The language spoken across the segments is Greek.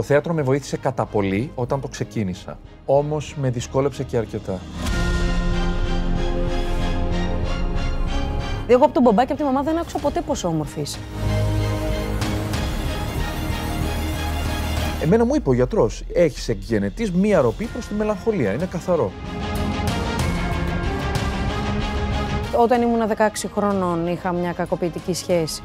Το θέατρο με βοήθησε κατά πολύ όταν το ξεκίνησα. Όμως με δυσκόλεψε και αρκετά. Εγώ από τον μπαμπά και από τη μαμά δεν άκουσα ποτέ πόσο όμορφης είσαι. Εμένα μου είπε ο γιατρός: Έχεις εκγενετής μία ροπή προς τη μελαγχολία. Είναι καθαρό. Όταν ήμουν 16 χρονών είχα μια κακοποιητική σχέση.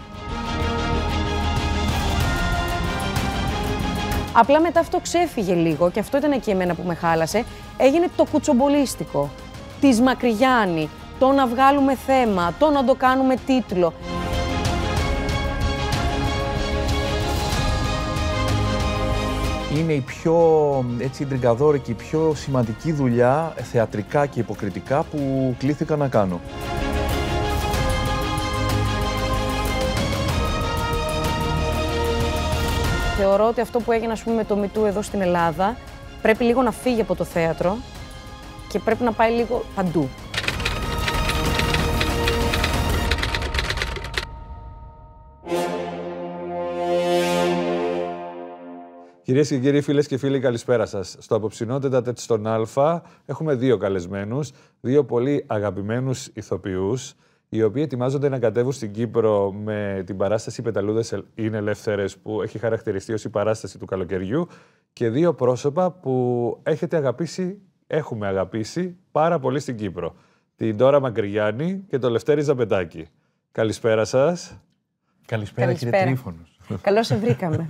Απλά μετά αυτό ξέφυγε λίγο και αυτό ήταν και εμένα που με χάλασε. Έγινε το κουτσομπολίστικο. Της Μακριγιάννη, το να βγάλουμε θέμα, το να το κάνουμε τίτλο. Είναι η πιο έτσι, και η πιο σημαντική δουλειά θεατρικά και υποκριτικά που κλήθηκα να κάνω. θεωρώ ότι αυτό που έγινε ας πούμε, με το Μητού εδώ στην Ελλάδα πρέπει λίγο να φύγει από το θέατρο και πρέπει να πάει λίγο παντού. Κυρίες και κύριοι, φίλες και φίλοι, καλησπέρα σας. Στο απόψινό τετατέτ στον Α έχουμε δύο καλεσμένους, δύο πολύ αγαπημένους ηθοποιούς οι οποίοι ετοιμάζονται να κατέβουν στην Κύπρο με την παράσταση Πεταλούδες είναι ελεύθερες, που έχει χαρακτηριστεί ως η παράσταση του καλοκαιριού. Και δύο πρόσωπα που έχετε αγαπήσει, έχουμε αγαπήσει πάρα πολύ στην Κύπρο. Την Τώρα Μακρυγιάννη και τον Λευτέρη Ζαμπετάκη. Καλησπέρα σας. Καλησπέρα, Καλησπέρα, κύριε Τρίφωνος. Καλώς σε βρήκαμε.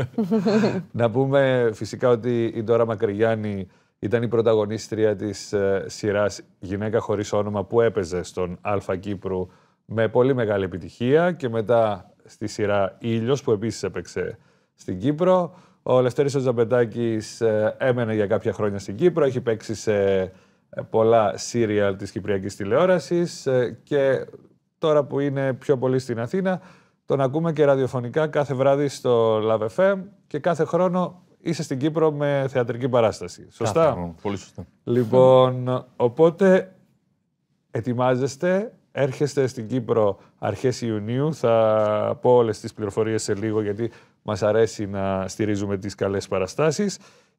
να πούμε φυσικά ότι η Ντόρα Μακρυγιάννη ήταν η πρωταγωνίστρια της ε, σειράς «Γυναίκα χωρίς όνομα» που έπαιζε στον Αλφα Κύπρου με πολύ μεγάλη επιτυχία και μετά στη σειρά Ήλιος που επίσης έπαιξε στην Κύπρο. Ο Λευτέρης Ζαμπεντάκης ε, έμενε για κάποια χρόνια στην Κύπρο, έχει παίξει σε ε, πολλά σύριαλ της Κυπριακής τηλεόρασης ε, και τώρα που είναι πιο πολύ στην Αθήνα τον ακούμε και ραδιοφωνικά κάθε βράδυ στο Love FM και κάθε χρόνο είσαι στην Κύπρο με θεατρική παράσταση. Σωστά. Πολύ σωστά. Λοιπόν, οπότε ετοιμάζεστε Έρχεστε στην Κύπρο αρχές Ιουνίου. Θα πω όλες τις πληροφορίες σε λίγο γιατί μας αρέσει να στηρίζουμε τις καλές παραστάσεις.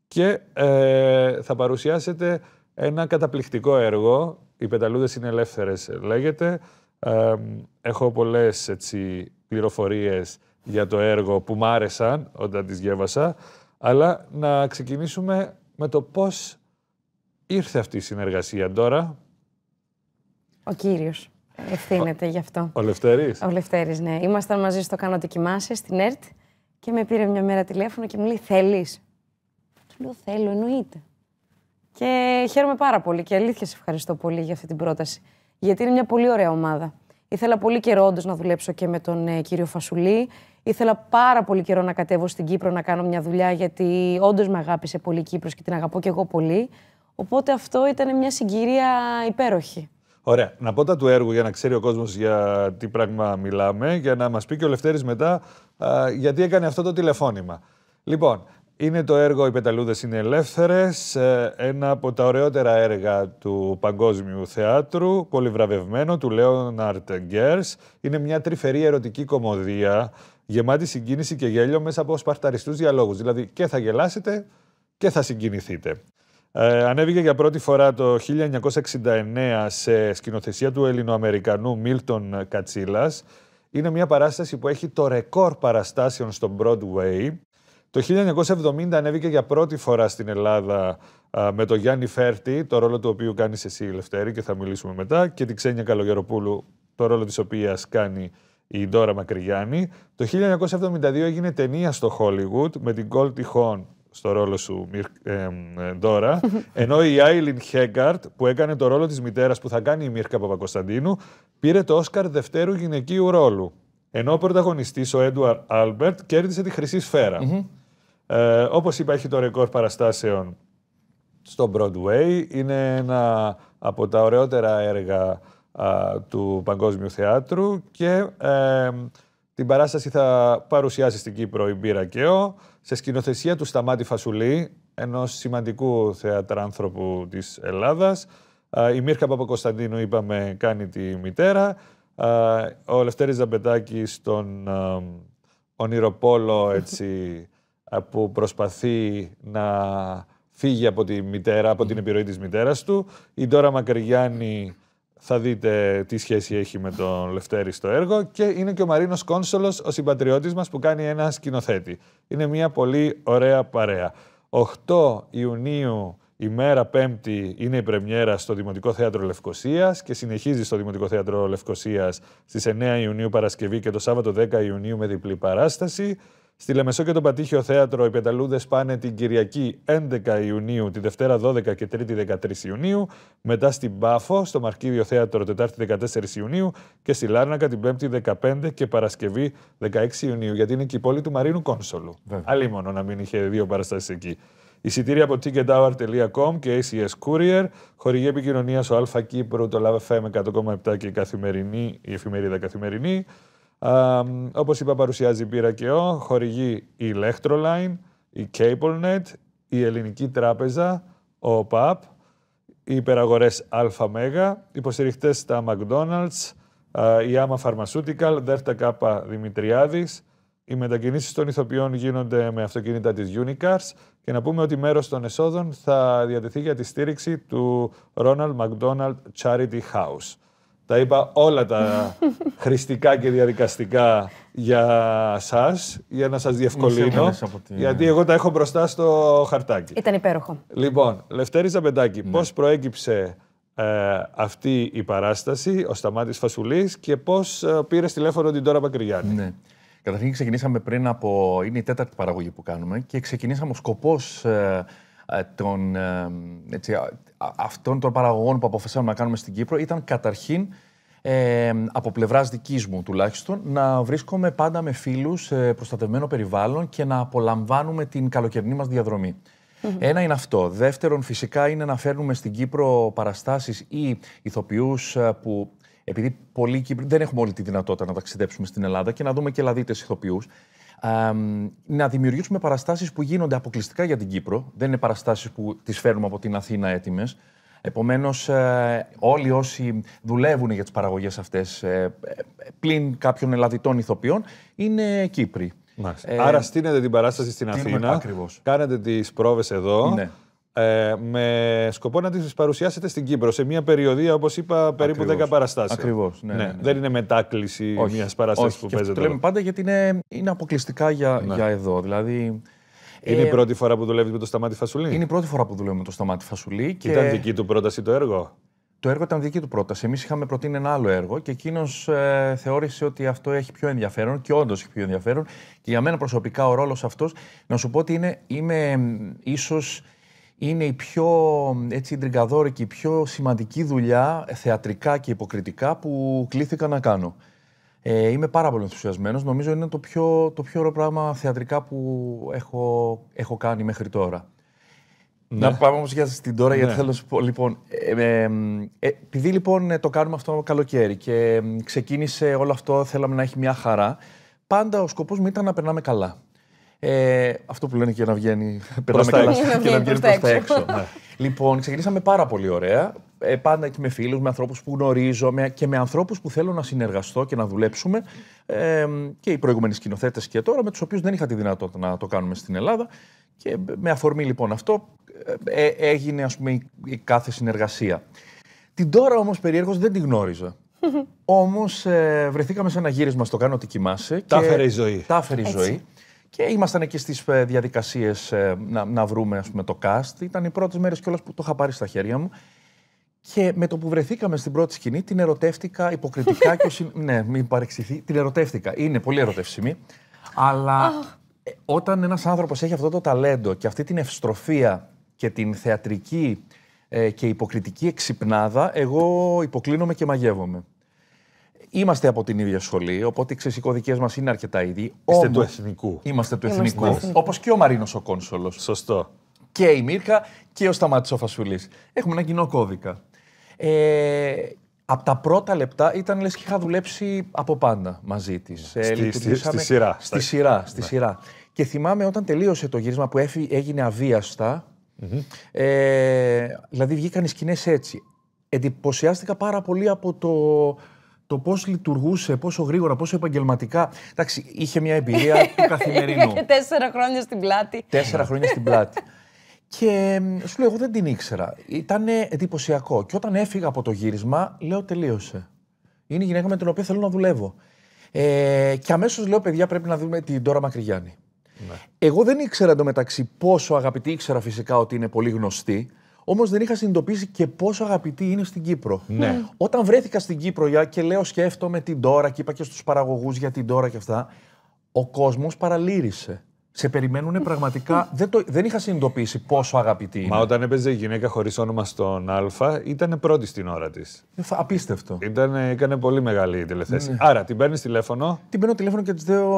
Και ε, θα παρουσιάσετε ένα καταπληκτικό έργο. Οι πεταλούδες είναι ελεύθερες λέγεται. Ε, έχω πολλές πληροφορίε πληροφορίες για το έργο που μ' άρεσαν όταν τις διέβασα. Αλλά να ξεκινήσουμε με το πώς ήρθε αυτή η συνεργασία τώρα. Ο κύριος. Ευθύνεται γι' αυτό. Ο Λευτέρης. Ο Λευτέρης, ναι. Ήμασταν μαζί στο Κάνω ότι κοιμάσαι στην ΕΡΤ και με πήρε μια μέρα τηλέφωνο και μου λέει Θέλεις. Του λέω Θέλω, εννοείται. Και χαίρομαι πάρα πολύ και αλήθεια σε ευχαριστώ πολύ για αυτή την πρόταση. Γιατί είναι μια πολύ ωραία ομάδα. Ήθελα πολύ καιρό όντως να δουλέψω και με τον ε, κύριο Φασουλή. Ήθελα πάρα πολύ καιρό να κατέβω στην Κύπρο να κάνω μια δουλειά, γιατί όντως με αγάπησε πολύ η Κύπρος και την αγαπώ και εγώ πολύ. Οπότε αυτό ήταν μια συγκυρία υπέροχη. Ωραία. Να πω τα του έργου για να ξέρει ο κόσμος για τι πράγμα μιλάμε, για να μας πει και ο Λευτέρης μετά γιατί έκανε αυτό το τηλεφώνημα. Λοιπόν, είναι το έργο Οι Πεταλούδες είναι Ελεύθερες, ε, ένα από τα ωραιότερα έργα του Παγκόσμιου Θεάτρου, πολυβραβευμένο του Λέοναρτ Γκέρ. Είναι μια τρυφερή ερωτική κομμωδία, γεμάτη συγκίνηση και γέλιο μέσα από σπαρταριστούς διαλόγους. Δηλαδή και θα γελάσετε και θα συγκινηθείτε. Ε, ανέβηκε για πρώτη φορά το 1969 σε σκηνοθεσία του Ελληνοαμερικανού Μίλτον Κατσίλας. Είναι μια παράσταση που έχει το ρεκόρ παραστάσεων στο Broadway. Το 1970 ανέβηκε για πρώτη φορά στην Ελλάδα με τον Γιάννη Φέρτη, το ρόλο του οποίου κάνεις εσύ Λευτέρη και θα μιλήσουμε μετά, και την Ξένια Καλογεροπούλου, το ρόλο της οποίας κάνει η Ντόρα Μακρυγιάννη. Το 1972 έγινε ταινία στο Hollywood με την Gold Τιχών, στο ρόλο σου Μιρ, ε, ενώ η Άιλιν Χέγκαρτ που έκανε το ρόλο της μητέρας που θα κάνει η Μίρκα Παπακοσταντίνου πήρε το Όσκαρ δευτέρου γυναικείου ρόλου. Ενώ ο πρωταγωνιστής ο Έντουαρ Άλμπερτ κέρδισε τη Χρυσή Σφαίρα. ε, όπως είπα έχει το ρεκόρ παραστάσεων στο Broadway, είναι ένα από τα ωραιότερα έργα του Παγκόσμιου Θεάτρου και την παράσταση θα παρουσιάσει στην Κύπρο η Μπύρα σε σκηνοθεσία του Σταμάτη Φασουλή, ενός σημαντικού θεατράνθρωπου της Ελλάδας. Η Μίρκα Παπακοσταντίνου, είπαμε, κάνει τη μητέρα. Ο Λευτέρης Ζαμπετάκης τον ονειροπόλο έτσι, που προσπαθεί να φύγει από τη μητέρα, από την επιρροή της μητέρας του. Η Ντόρα Μακαριγιάννη, θα δείτε τι σχέση έχει με τον Λευτέρη στο έργο και είναι και ο Μαρίνος Κόνσολος, ο συμπατριώτης μας που κάνει ένα σκηνοθέτη. Είναι μια πολύ ωραία παρέα. 8 Ιουνίου η μέρα Πέμπτη είναι η πρεμιέρα στο Δημοτικό Θέατρο Λευκοσίας και συνεχίζει στο Δημοτικό Θέατρο Λευκοσίας στις 9 Ιουνίου Παρασκευή και το Σάββατο 10 Ιουνίου με διπλή παράσταση. Στη Λεμεσό και το Πατήχιο Θέατρο οι πεταλούδες πάνε την Κυριακή 11 Ιουνίου, τη Δευτέρα 12 και Τρίτη 13 Ιουνίου, μετά στην Πάφο, στο Μαρκίδιο Θέατρο Τετάρτη 14 Ιουνίου και στη Λάρνακα την Πέμπτη 15 και Παρασκευή 16 Ιουνίου, γιατί είναι και η πόλη του Μαρίνου Κόνσολου. Yeah. Άλλη μόνο να μην είχε δύο παραστάσεις εκεί. Εισιτήρια από tickethour.com και ACS Courier. Χορηγή επικοινωνίας ο Αλφα το LAVFM 100,7 και η, καθημερινή, η εφημερίδα Καθημερινή. Όπως είπα, παρουσιάζει η Πύρα και ο, χορηγεί η Electroline, η CableNet, η Ελληνική Τράπεζα, ο ΟΠΑΠ, οι υπεραγορές ΑΜΕΓΑ, υποστηριχτές στα McDonald's, η ΆΜΑ Pharmaceutical, Δέρτα Κάπα Δημητριάδης. Οι μετακινήσεις των ηθοποιών γίνονται με αυτοκίνητα της Unicars και να πούμε ότι μέρος των εσόδων θα διατεθεί για τη στήριξη του Ronald McDonald Charity House. Τα είπα όλα τα χρηστικά και διαδικαστικά για σας, για να σας διευκολύνω. Γιατί εγώ τα έχω μπροστά στο χαρτάκι. Ήταν υπέροχο. Λοιπόν, Λευτέρη Ζαμπεντάκη, ναι. πώς προέκυψε ε, αυτή η παράσταση, ο Σταμάτης Φασουλής και πώς πήρε πήρες τηλέφωνο την Τώρα Πακριγιάννη. Ναι. Καταρχήν ξεκινήσαμε πριν από... είναι η τέταρτη παραγωγή που κάνουμε και ξεκινήσαμε ο σκοπός... Ε, ε, των, ε, έτσι, αυτών των παραγωγών που αποφασίσαμε να κάνουμε στην Κύπρο ήταν καταρχήν ε, από πλευράς δικής μου τουλάχιστον, να βρίσκομαι πάντα με φίλους σε προστατευμένο περιβάλλον και να απολαμβάνουμε την καλοκαιρινή μας διαδρομη Ένα είναι αυτό. Δεύτερον, φυσικά είναι να φέρνουμε στην Κύπρο παραστάσεις ή ηθοποιούς ε, που. Επειδή πολλοί Κύπροι δεν έχουμε όλη τη δυνατότητα να ταξιδέψουμε στην Ελλάδα και να δούμε και λαδίτες ηθοποιούς να δημιουργήσουμε παραστάσεις που γίνονται αποκλειστικά για την Κύπρο. Δεν είναι παραστάσεις που τις φέρνουμε από την Αθήνα έτοιμες. Επομένως, ε, όλοι όσοι δουλεύουν για τις παραγωγές αυτές, ε, πλην κάποιων ελλαδιτών ηθοποιών, είναι Κύπροι. Ε, Άρα, στείνετε την παράσταση στην Αθήνα. ακριβώς. Κάνετε τις πρόβες εδώ. Ναι ε, με σκοπό να τις παρουσιάσετε στην Κύπρο σε μια περιοδία, όπως είπα, περίπου 10 παραστάσεις. Ακριβώς. Ναι, ναι, ναι, ναι, Δεν είναι μετάκληση μιας παραστάση που παίζεται. Αυτό το λέμε πάντα γιατί είναι, είναι αποκλειστικά για, για εδώ. Δηλαδή, είναι η ε, πρώτη φορά που δουλεύεις με το Σταμάτη Φασουλή. Είναι η πρώτη φορά που δουλεύουμε με το Σταμάτη Φασουλή. Και... Ήταν δική του πρόταση το έργο. Το έργο ήταν δική του πρόταση. Εμείς είχαμε προτείνει ένα άλλο έργο και εκείνος ε, θεώρησε ότι αυτό έχει πιο ενδιαφέρον και όντως έχει πιο ενδιαφέρον. Και για μένα προσωπικά ο ρόλος αυτός, να σου πω ότι είναι, είμαι ίσως είναι η πιο έτσι, η πιο σημαντική δουλειά ε, θεατρικά και υποκριτικά που κλήθηκα να κάνω. Ε, είμαι πάρα πολύ ενθουσιασμένος. Νομίζω είναι το πιο, το πιο ωραίο πράγμα θεατρικά που έχω, έχω κάνει μέχρι τώρα. Ναι. Να πάμε όμως για την τώρα, γιατί ναι. θέλω να σου πω. Λοιπόν, ε, ε, ε επειδή λοιπόν το κάνουμε αυτό το καλοκαίρι και ξεκίνησε όλο αυτό, θέλαμε να έχει μια χαρά, πάντα ο σκοπός μου ήταν να περνάμε καλά. Ε, αυτό που λένε και να βγαίνει προς τα έξω. Και να βγαίνει προς τα έξω. Ναι. Λοιπόν, ξεκινήσαμε πάρα πολύ ωραία. Ε, πάντα και με φίλους, με ανθρώπους που γνωρίζω με, και με ανθρώπους που θέλω να συνεργαστώ και να δουλέψουμε ε, και οι προηγούμενοι σκηνοθέτες και τώρα, με τους οποίους δεν είχα τη δυνατότητα να το κάνουμε στην Ελλάδα. Και με αφορμή λοιπόν αυτό ε, έγινε ας πούμε η, η κάθε συνεργασία. Την τώρα όμως περίεργως δεν τη γνώριζα. Όμως ε, βρεθήκαμε σε ένα γύρισμα στο Κάνω ότι κοιμάσαι. Τα η ζωή. Τα η ζωή. Και ήμασταν εκεί στις ε, διαδικασίες ε, να, να βρούμε πούμε, το cast. Ήταν οι πρώτες μέρες κιόλας που το είχα πάρει στα χέρια μου. Και με το που βρεθήκαμε στην πρώτη σκηνή, την ερωτεύτηκα υποκριτικά. και όσοι... Ναι, μην παρεξηθεί, Την ερωτεύτηκα. Είναι πολύ ερωτεύσιμη. Αλλά ε, όταν ένας άνθρωπος έχει αυτό το ταλέντο και αυτή την ευστροφία και την θεατρική και υποκριτική εξυπνάδα, εγώ υποκλίνομαι και μαγεύομαι. Είμαστε από την ίδια σχολή, οπότε οι ξεσηκωδικές μας είναι αρκετά ήδη. Είμαστε του εθνικού. Είμαστε του εθνικού. Όπως και ο Μαρίνος ο Κόνσολος. Σωστό. Και η Μίρκα και ο Σταμάτης ο Φασουλή. Έχουμε ένα κοινό κώδικα. Ε, από τα πρώτα λεπτά ήταν λες και είχα δουλέψει από πάντα μαζί της. Στη, ε, στη, στη, σειρά. Στη ναι. σειρά, Και θυμάμαι όταν τελείωσε το γύρισμα που έφυ, έγινε ε, δηλαδή βγήκαν οι σκηνές έτσι. Εντυπωσιάστηκα πάρα πολύ από το, το πώς λειτουργούσε, πόσο γρήγορα, πόσο επαγγελματικά. Εντάξει, είχε μια εμπειρία του καθημερινού. Και τέσσερα χρόνια στην πλάτη. Τέσσερα χρόνια στην πλάτη. Και σου λέω, εγώ δεν την ήξερα. Ήταν εντυπωσιακό. Και όταν έφυγα από το γύρισμα, λέω, τελείωσε. Είναι η γυναίκα με την οποία θέλω να δουλεύω. Ε, και αμέσως λέω, παιδιά, πρέπει να δούμε την Τώρα Μακρυγιάννη. Ναι. Εγώ δεν ήξερα εντωμεταξύ πόσο αγαπητή, ήξερα φυσικά ότι είναι πολύ γνωστή. Όμως δεν είχα συνειδητοποιήσει και πόσο αγαπητή είναι στην Κύπρο. Ναι. Όταν βρέθηκα στην Κύπρο και λέω σκέφτομαι την τώρα και είπα και στους παραγωγούς για την τώρα και αυτά, ο κόσμος παραλύρισε. Σε περιμένουν πραγματικά. Δεν, το, δεν είχα συνειδητοποιήσει πόσο αγαπητή είναι. Μα όταν έπαιζε η γυναίκα χωρίς όνομα στον Α, ήταν πρώτη στην ώρα της. Ε, απίστευτο. Ήταν, έκανε πολύ μεγάλη η τηλεθέση. Ναι. Άρα την παίρνεις τηλέφωνο. Την παίρνω τηλέφωνο και της λέω: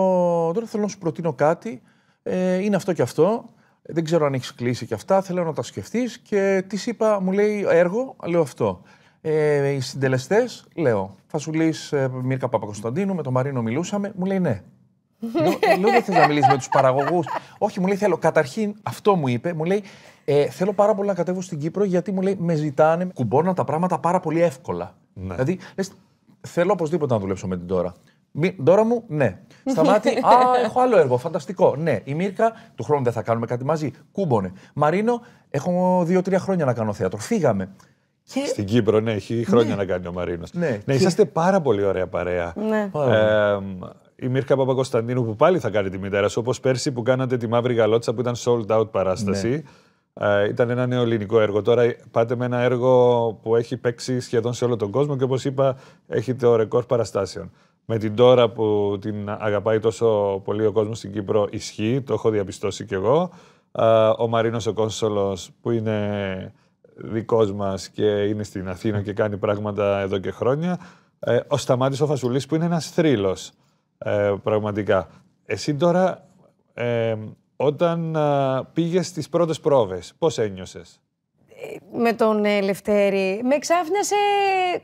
Τώρα θέλω να σου προτείνω κάτι. Ε, είναι αυτό και αυτό δεν ξέρω αν έχεις κλείσει και αυτά, θέλω να τα σκεφτείς. Και της είπα, μου λέει έργο, λέω αυτό. Ε, οι συντελεστές, λέω. Φασουλή ε, Μίρκα Παπακοσταντίνου, με τον Μαρίνο μιλούσαμε, μου λέει ναι. λέω, «Ε, δεν θε να μιλήσεις με τους παραγωγούς. Όχι, μου λέει θέλω. Καταρχήν, αυτό μου είπε, μου λέει ε, θέλω πάρα πολύ να κατέβω στην Κύπρο γιατί μου λέει με ζητάνε, κουμπώνω τα πράγματα πάρα πολύ εύκολα. Ναι. Δηλαδή, λες, θέλω οπωσδήποτε να δουλέψω με την τώρα. Δώρα μου, ναι. Σταμάτη, α, έχω άλλο έργο, φανταστικό. Ναι, η Μίρκα, του χρόνου δεν θα κάνουμε κάτι μαζί. Κούμπονε. Μαρίνο, έχω δύο-τρία χρόνια να κάνω θέατρο. Φύγαμε. Και... Στην Κύπρο, ναι, έχει χρόνια ναι. να κάνει ο Μαρίνος. Ναι, ναι είσαστε πάρα πολύ ωραία παρέα. Ναι. Ε, η Μίρκα Παπακοσταντίνου που πάλι θα κάνει τη μητέρα σου, όπως πέρσι που κάνατε τη Μαύρη Γαλότσα που ήταν sold out παράσταση. Ναι. Ε, ήταν ένα νεοελληνικό έργο. Τώρα πάτε με ένα έργο που έχει παίξει σχεδόν σε όλο τον κόσμο και όπως είπα, έχει το ρεκόρ παραστάσεων με την τώρα που την αγαπάει τόσο πολύ ο κόσμος στην Κύπρο ισχύει, το έχω διαπιστώσει κι εγώ. Ο Μαρίνος ο Κόνσολος που είναι δικός μας και είναι στην Αθήνα και κάνει πράγματα εδώ και χρόνια. Ε, ο Σταμάτης ο Φασουλής που είναι ένας θρύλος ε, πραγματικά. Εσύ τώρα ε, όταν πήγες στις πρώτες πρόβες, πώς ένιωσες? με τον ε, Λευτέρη. Με ξάφνιασε.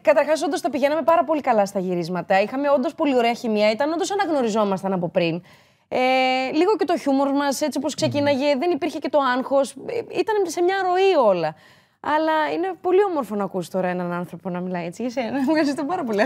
Καταρχάς, όντως τα πηγαίναμε πάρα πολύ καλά στα γυρίσματα. Είχαμε όντως πολύ ωραία χημεία. Ήταν όντως αναγνωριζόμασταν από πριν. Ε, λίγο και το χιούμορ μας, έτσι όπως ξεκίναγε, δεν υπήρχε και το άγχος. Ε, ήταν σε μια ροή όλα. Αλλά είναι πολύ όμορφο να ακούσει τώρα έναν άνθρωπο να μιλάει έτσι. Εσύ, να μου το πάρα πολύ.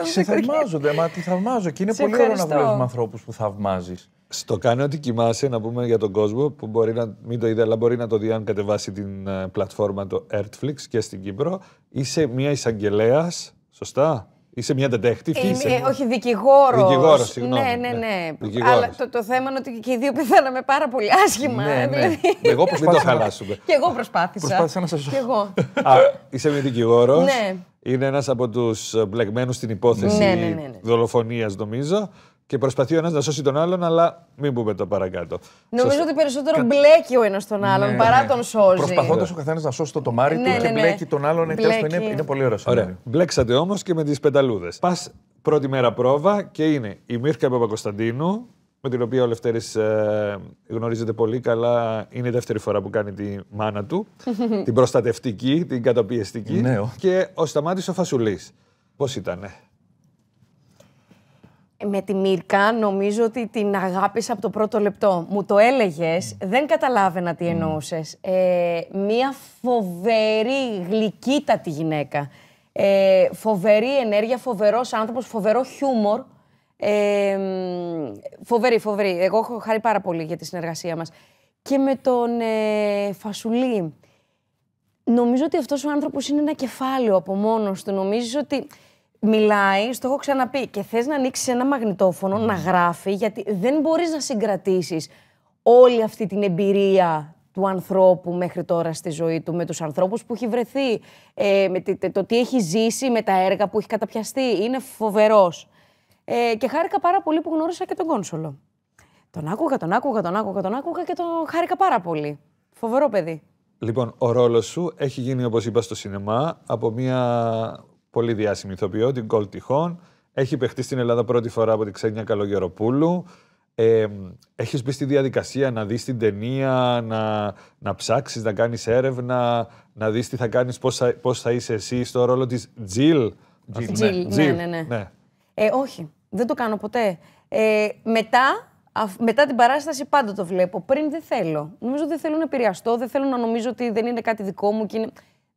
Όχι, σε θαυμάζονται, μα τη θαυμάζω. Και είναι σε πολύ ωραίο να βλέπει ανθρώπους που θαυμάζεις. Στο κάνει ότι κοιμάσαι, να πούμε για τον κόσμο που μπορεί να μην το είδε, αλλά μπορεί να το δει αν κατεβάσει την ε, πλατφόρμα το Earthflix και στην Κύπρο. Είσαι μια εισαγγελέας, σωστά. Είσαι μια τεντέχτη, είσαι. Ε, όχι, δικηγόρος. Δικηγόρος, ναι, συγγνώμη. Ναι, ναι, ναι. Αλλά το, το θέμα είναι ότι και οι δύο πεθάναμε πάρα πολύ άσχημα. Ναι, ναι. Δηλαδή... Εγώ προσπάθησα. το χαλάσουμε. Και εγώ προσπάθησα. Προσπάθησα να σας Και εγώ. Α, είσαι μια δικηγόρος. Ναι. Είναι ένας από τους μπλεγμένους στην υπόθεση ναι, ναι, ναι, ναι. δολοφονίας, νομίζω και προσπαθεί ο ένας να σώσει τον άλλον, αλλά μην πούμε το παρακάτω. Νομίζω Σας... ότι περισσότερο Κα... μπλέκει ο ένας τον άλλον ναι, παρά ναι. τον σώζει. Προσπαθώντας ο καθένας να σώσει το τομάρι ναι, του ναι, και ναι. μπλέκει τον άλλον. Μπλέκει. Είναι, είναι πολύ ωραίο. Ωραία. Μπλέξατε όμως και με τις πεταλούδε. Πας πρώτη μέρα πρόβα και είναι η Μίρκα Παπα-Κωνσταντίνου, με την οποία ο Λευτέρης ε, γνωρίζεται πολύ καλά. Είναι η δεύτερη φορά που κάνει τη μάνα του. την προστατευτική, την καταπιεστική. Ναι, και ο Σταμάτης ο Φασουλής. Πώς ήτανε με τη Μίρκα νομίζω ότι την αγάπησα από το πρώτο λεπτό. Μου το έλεγες, δεν καταλάβαινα τι εννοούσες. Ε, μία φοβερή, γλυκύτατη γυναίκα. Ε, φοβερή ενέργεια, φοβερός άνθρωπος, φοβερό χιούμορ. Ε, φοβερή, φοβερή. Εγώ έχω χάρη πάρα πολύ για τη συνεργασία μας. Και με τον ε, Φασουλή. Νομίζω ότι αυτός ο άνθρωπος είναι ένα κεφάλαιο από μόνος του. ότι μιλάει, στο έχω ξαναπεί, και θες να ανοίξεις ένα μαγνητόφωνο, να γράφει, γιατί δεν μπορείς να συγκρατήσεις όλη αυτή την εμπειρία του ανθρώπου μέχρι τώρα στη ζωή του, με τους ανθρώπους που έχει βρεθεί, ε, με το, τι έχει ζήσει, με τα έργα που έχει καταπιαστεί. Είναι φοβερός. Ε, και χάρηκα πάρα πολύ που γνώρισα και τον Κόνσολο. Τον άκουγα, τον άκουγα, τον άκουγα, τον άκουγα και τον χάρηκα πάρα πολύ. Φοβερό παιδί. Λοιπόν, ο ρόλος σου έχει γίνει, όπως είπα, στο σινεμά, από μια πολύ διάσημη ηθοποιό, την Κολ Τυχόν. Έχει παιχτεί στην Ελλάδα πρώτη φορά από την Ξένια Καλογεροπούλου. Ε, έχεις μπει στη διαδικασία να δεις την ταινία, να, να ψάξεις, να κάνεις έρευνα, να δεις τι θα κάνεις, πώς θα, πώς θα είσαι εσύ στο ρόλο της Τζιλ. Τζιλ, ναι, ναι, ναι, ναι. Ε, όχι, δεν το κάνω ποτέ. Ε, μετά, μετά την παράσταση πάντα το βλέπω. Πριν δεν θέλω. Νομίζω δεν θέλω να επηρεαστώ, δεν θέλω να νομίζω ότι δεν είναι κάτι δικό μου.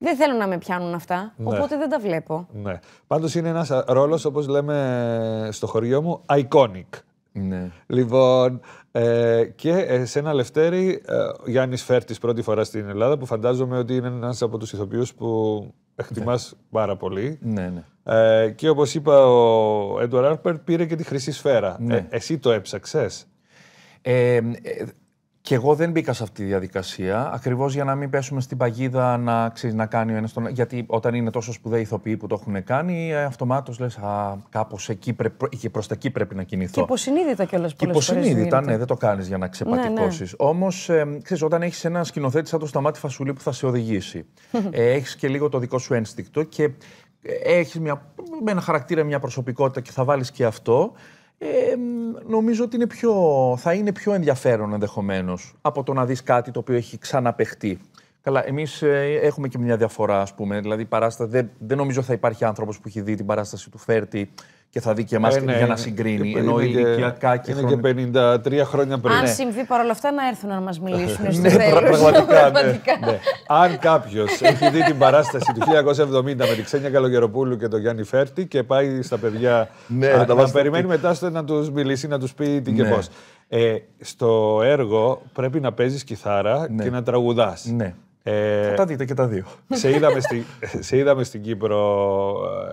Δεν θέλω να με πιάνουν αυτά, ναι. οπότε δεν τα βλέπω. Ναι. Πάντως είναι ένας ρόλος, όπως λέμε στο χωριό μου, iconic. Ναι. Λοιπόν, ε, και ε, σε ένα Λευτέρι, ο ε, Γιάννης Φέρτης πρώτη φορά στην Ελλάδα, που φαντάζομαι ότι είναι ένας από τους ηθοποιούς που εκτιμάς ναι. πάρα πολύ. Ναι, ναι. Ε, και όπως είπα, ο Έντουαρ Άρπερ πήρε και τη Χρυσή Σφαίρα. Ναι. Ε, εσύ το έψαξέ. Ε, και εγώ δεν μπήκα σε αυτή τη διαδικασία, ακριβώς για να μην πέσουμε στην παγίδα να, ξέρεις να κάνει ο ένας τον. Γιατί όταν είναι τόσο σπουδαίοι ηθοποιοί που το έχουν κάνει, ε, αυτομάτως λες, κάπως εκεί πρέπει, προ τα εκεί πρέπει να κινηθώ. Και υποσυνείδητα κιόλας που Υποσυνείδητα, ναι, δεν το κάνεις για να ξεπατικώσεις. Ναι, ναι. Όμως, ξέρεις, όταν έχεις ένα σκηνοθέτη σαν το σταμάτη φασουλή που θα σε οδηγήσει, ε, έχεις και λίγο το δικό σου ένστικτο και ε, έχεις με ένα χαρακτήρα, μια προσωπικότητα και θα βάλεις και αυτό νομίζω ότι είναι πιο, θα είναι πιο ενδιαφέρον ενδεχομένως από το να δεις κάτι το οποίο έχει ξαναπεχτεί. Καλά, εμείς ε, έχουμε και μια διαφορά, ας πούμε. Δηλαδή, παράστα... δεν, δεν νομίζω θα υπάρχει άνθρωπος που έχει δει την παράσταση του Φέρτη και θα δει και εμάς ε, ναι, για να συγκρίνει. ενώ ηλικιακά και. Είναι και 53 χρόνια πριν. Αν ναι. συμβεί παρόλα αυτά να έρθουν να μας ε, μιλήσουν ναι, στο ναι, πραγματικά. Ναι. Αν κάποιος έχει δει την παράσταση του 1970 με τη Ξένια Καλογεροπούλου και τον Γιάννη Φέρτη και πάει στα παιδιά να, να περιμένει μετά στο να τους μιλήσει, να τους πει τι και πώς. Ε, στο έργο πρέπει να παίζεις κιθάρα και να τραγουδάς. Ναι. Ε, θα τα δείτε και τα δύο. σε, είδαμε στη, σε είδαμε στην Κύπρο.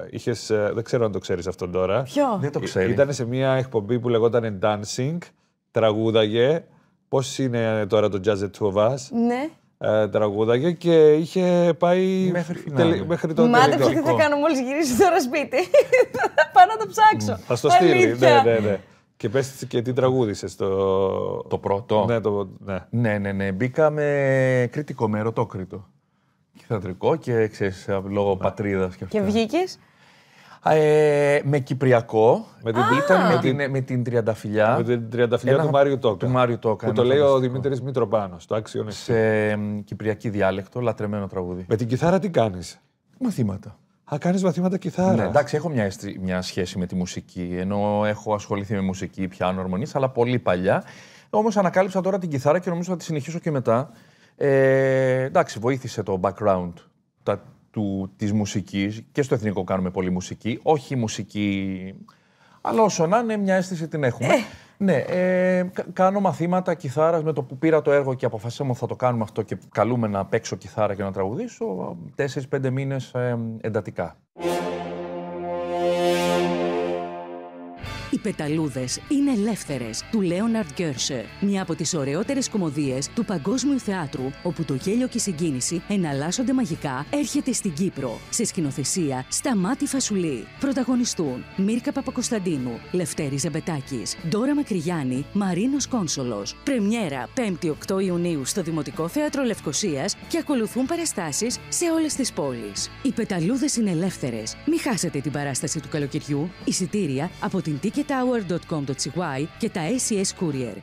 Ε, είχες, ε, δεν ξέρω αν το ξέρεις αυτό τώρα. Ποιο? Δεν το ε, ξέρει. Ήταν σε μια εκπομπή που λεγόταν Dancing. Τραγούδαγε. Πώς είναι τώρα το Jazz Two of Us. Ναι. Ε, τραγούδαγε και είχε πάει μέχρι, μέχρι τον τελικό. τι θα κάνω μόλις γυρίσει τώρα σπίτι. θα πάω να το ψάξω. Θα στο στείλει, ναι, ναι, ναι. Και πες και τι τραγούδισες το... Το πρώτο. Ναι, το... ναι. ναι, ναι, ναι. Μπήκαμε κριτικό με ερωτόκριτο. Και θεατρικό και ξέρεις, λόγω ναι. πατρίδας και αυτά. Και βγήκες. Ε, με Κυπριακό. Με την, ήταν με την, με την Τριανταφυλιά. Με την Τριανταφυλιά του Μάριου Τόκα. Του Μάριου Τόκα. Που το λέει ο Δημήτρης Μητροπάνος. Το άξιο Σε κυπριακή διάλεκτο, λατρεμένο τραγούδι. Με την κιθάρα τι κάνεις. Μαθήματα. Α, κάνεις μαθήματα κιθάρας. Ναι, εντάξει, έχω μια, μια σχέση με τη μουσική. Ενώ έχω ασχοληθεί με μουσική πια ορμονή, αλλά πολύ παλιά. Όμως ανακάλυψα τώρα την κιθάρα και νομίζω θα τη συνεχίσω και μετά. Ε, εντάξει, βοήθησε το background τη του, της μουσικής και στο εθνικό κάνουμε πολύ μουσική, όχι μουσική, αλλά όσο να είναι μια αίσθηση την έχουμε. Ε. Ναι, ε, κάνω μαθήματα κιθάρας με το που πήρα το έργο και αποφασίσαμε ότι θα το κάνουμε αυτό και καλούμε να παίξω κιθάρα και να τραγουδήσω τέσσερις-πέντε μήνες ε, εντατικά. Οι Πεταλούδες είναι ελεύθερες του Λέοναρντ Γκέρσε. Μια από τις ωραιότερες κομμωδίες του Παγκόσμιου Θεάτρου, όπου το γέλιο και η συγκίνηση εναλλάσσονται μαγικά, έρχεται στην Κύπρο. Σε σκηνοθεσία Σταμάτη Φασουλή. Πρωταγωνιστούν Μίρκα Παπακοσταντίνου, Λευτέρη Ζεμπετάκης, Ντόρα Μακριγιάννη, Μαρίνος Κόνσολος. Πρεμιέρα 5η-8 Ιουνίου στο Δημοτικό Θέατρο Λευκοσίας και ακολουθούν παραστάσεις σε όλες τις πόλεις. Οι Πεταλούδες είναι ελεύθερες. Μην χάσετε την παράσταση του καλοκαιριού. Εισιτήρια από την Ticket greathour.com.cy και τα SES Courier.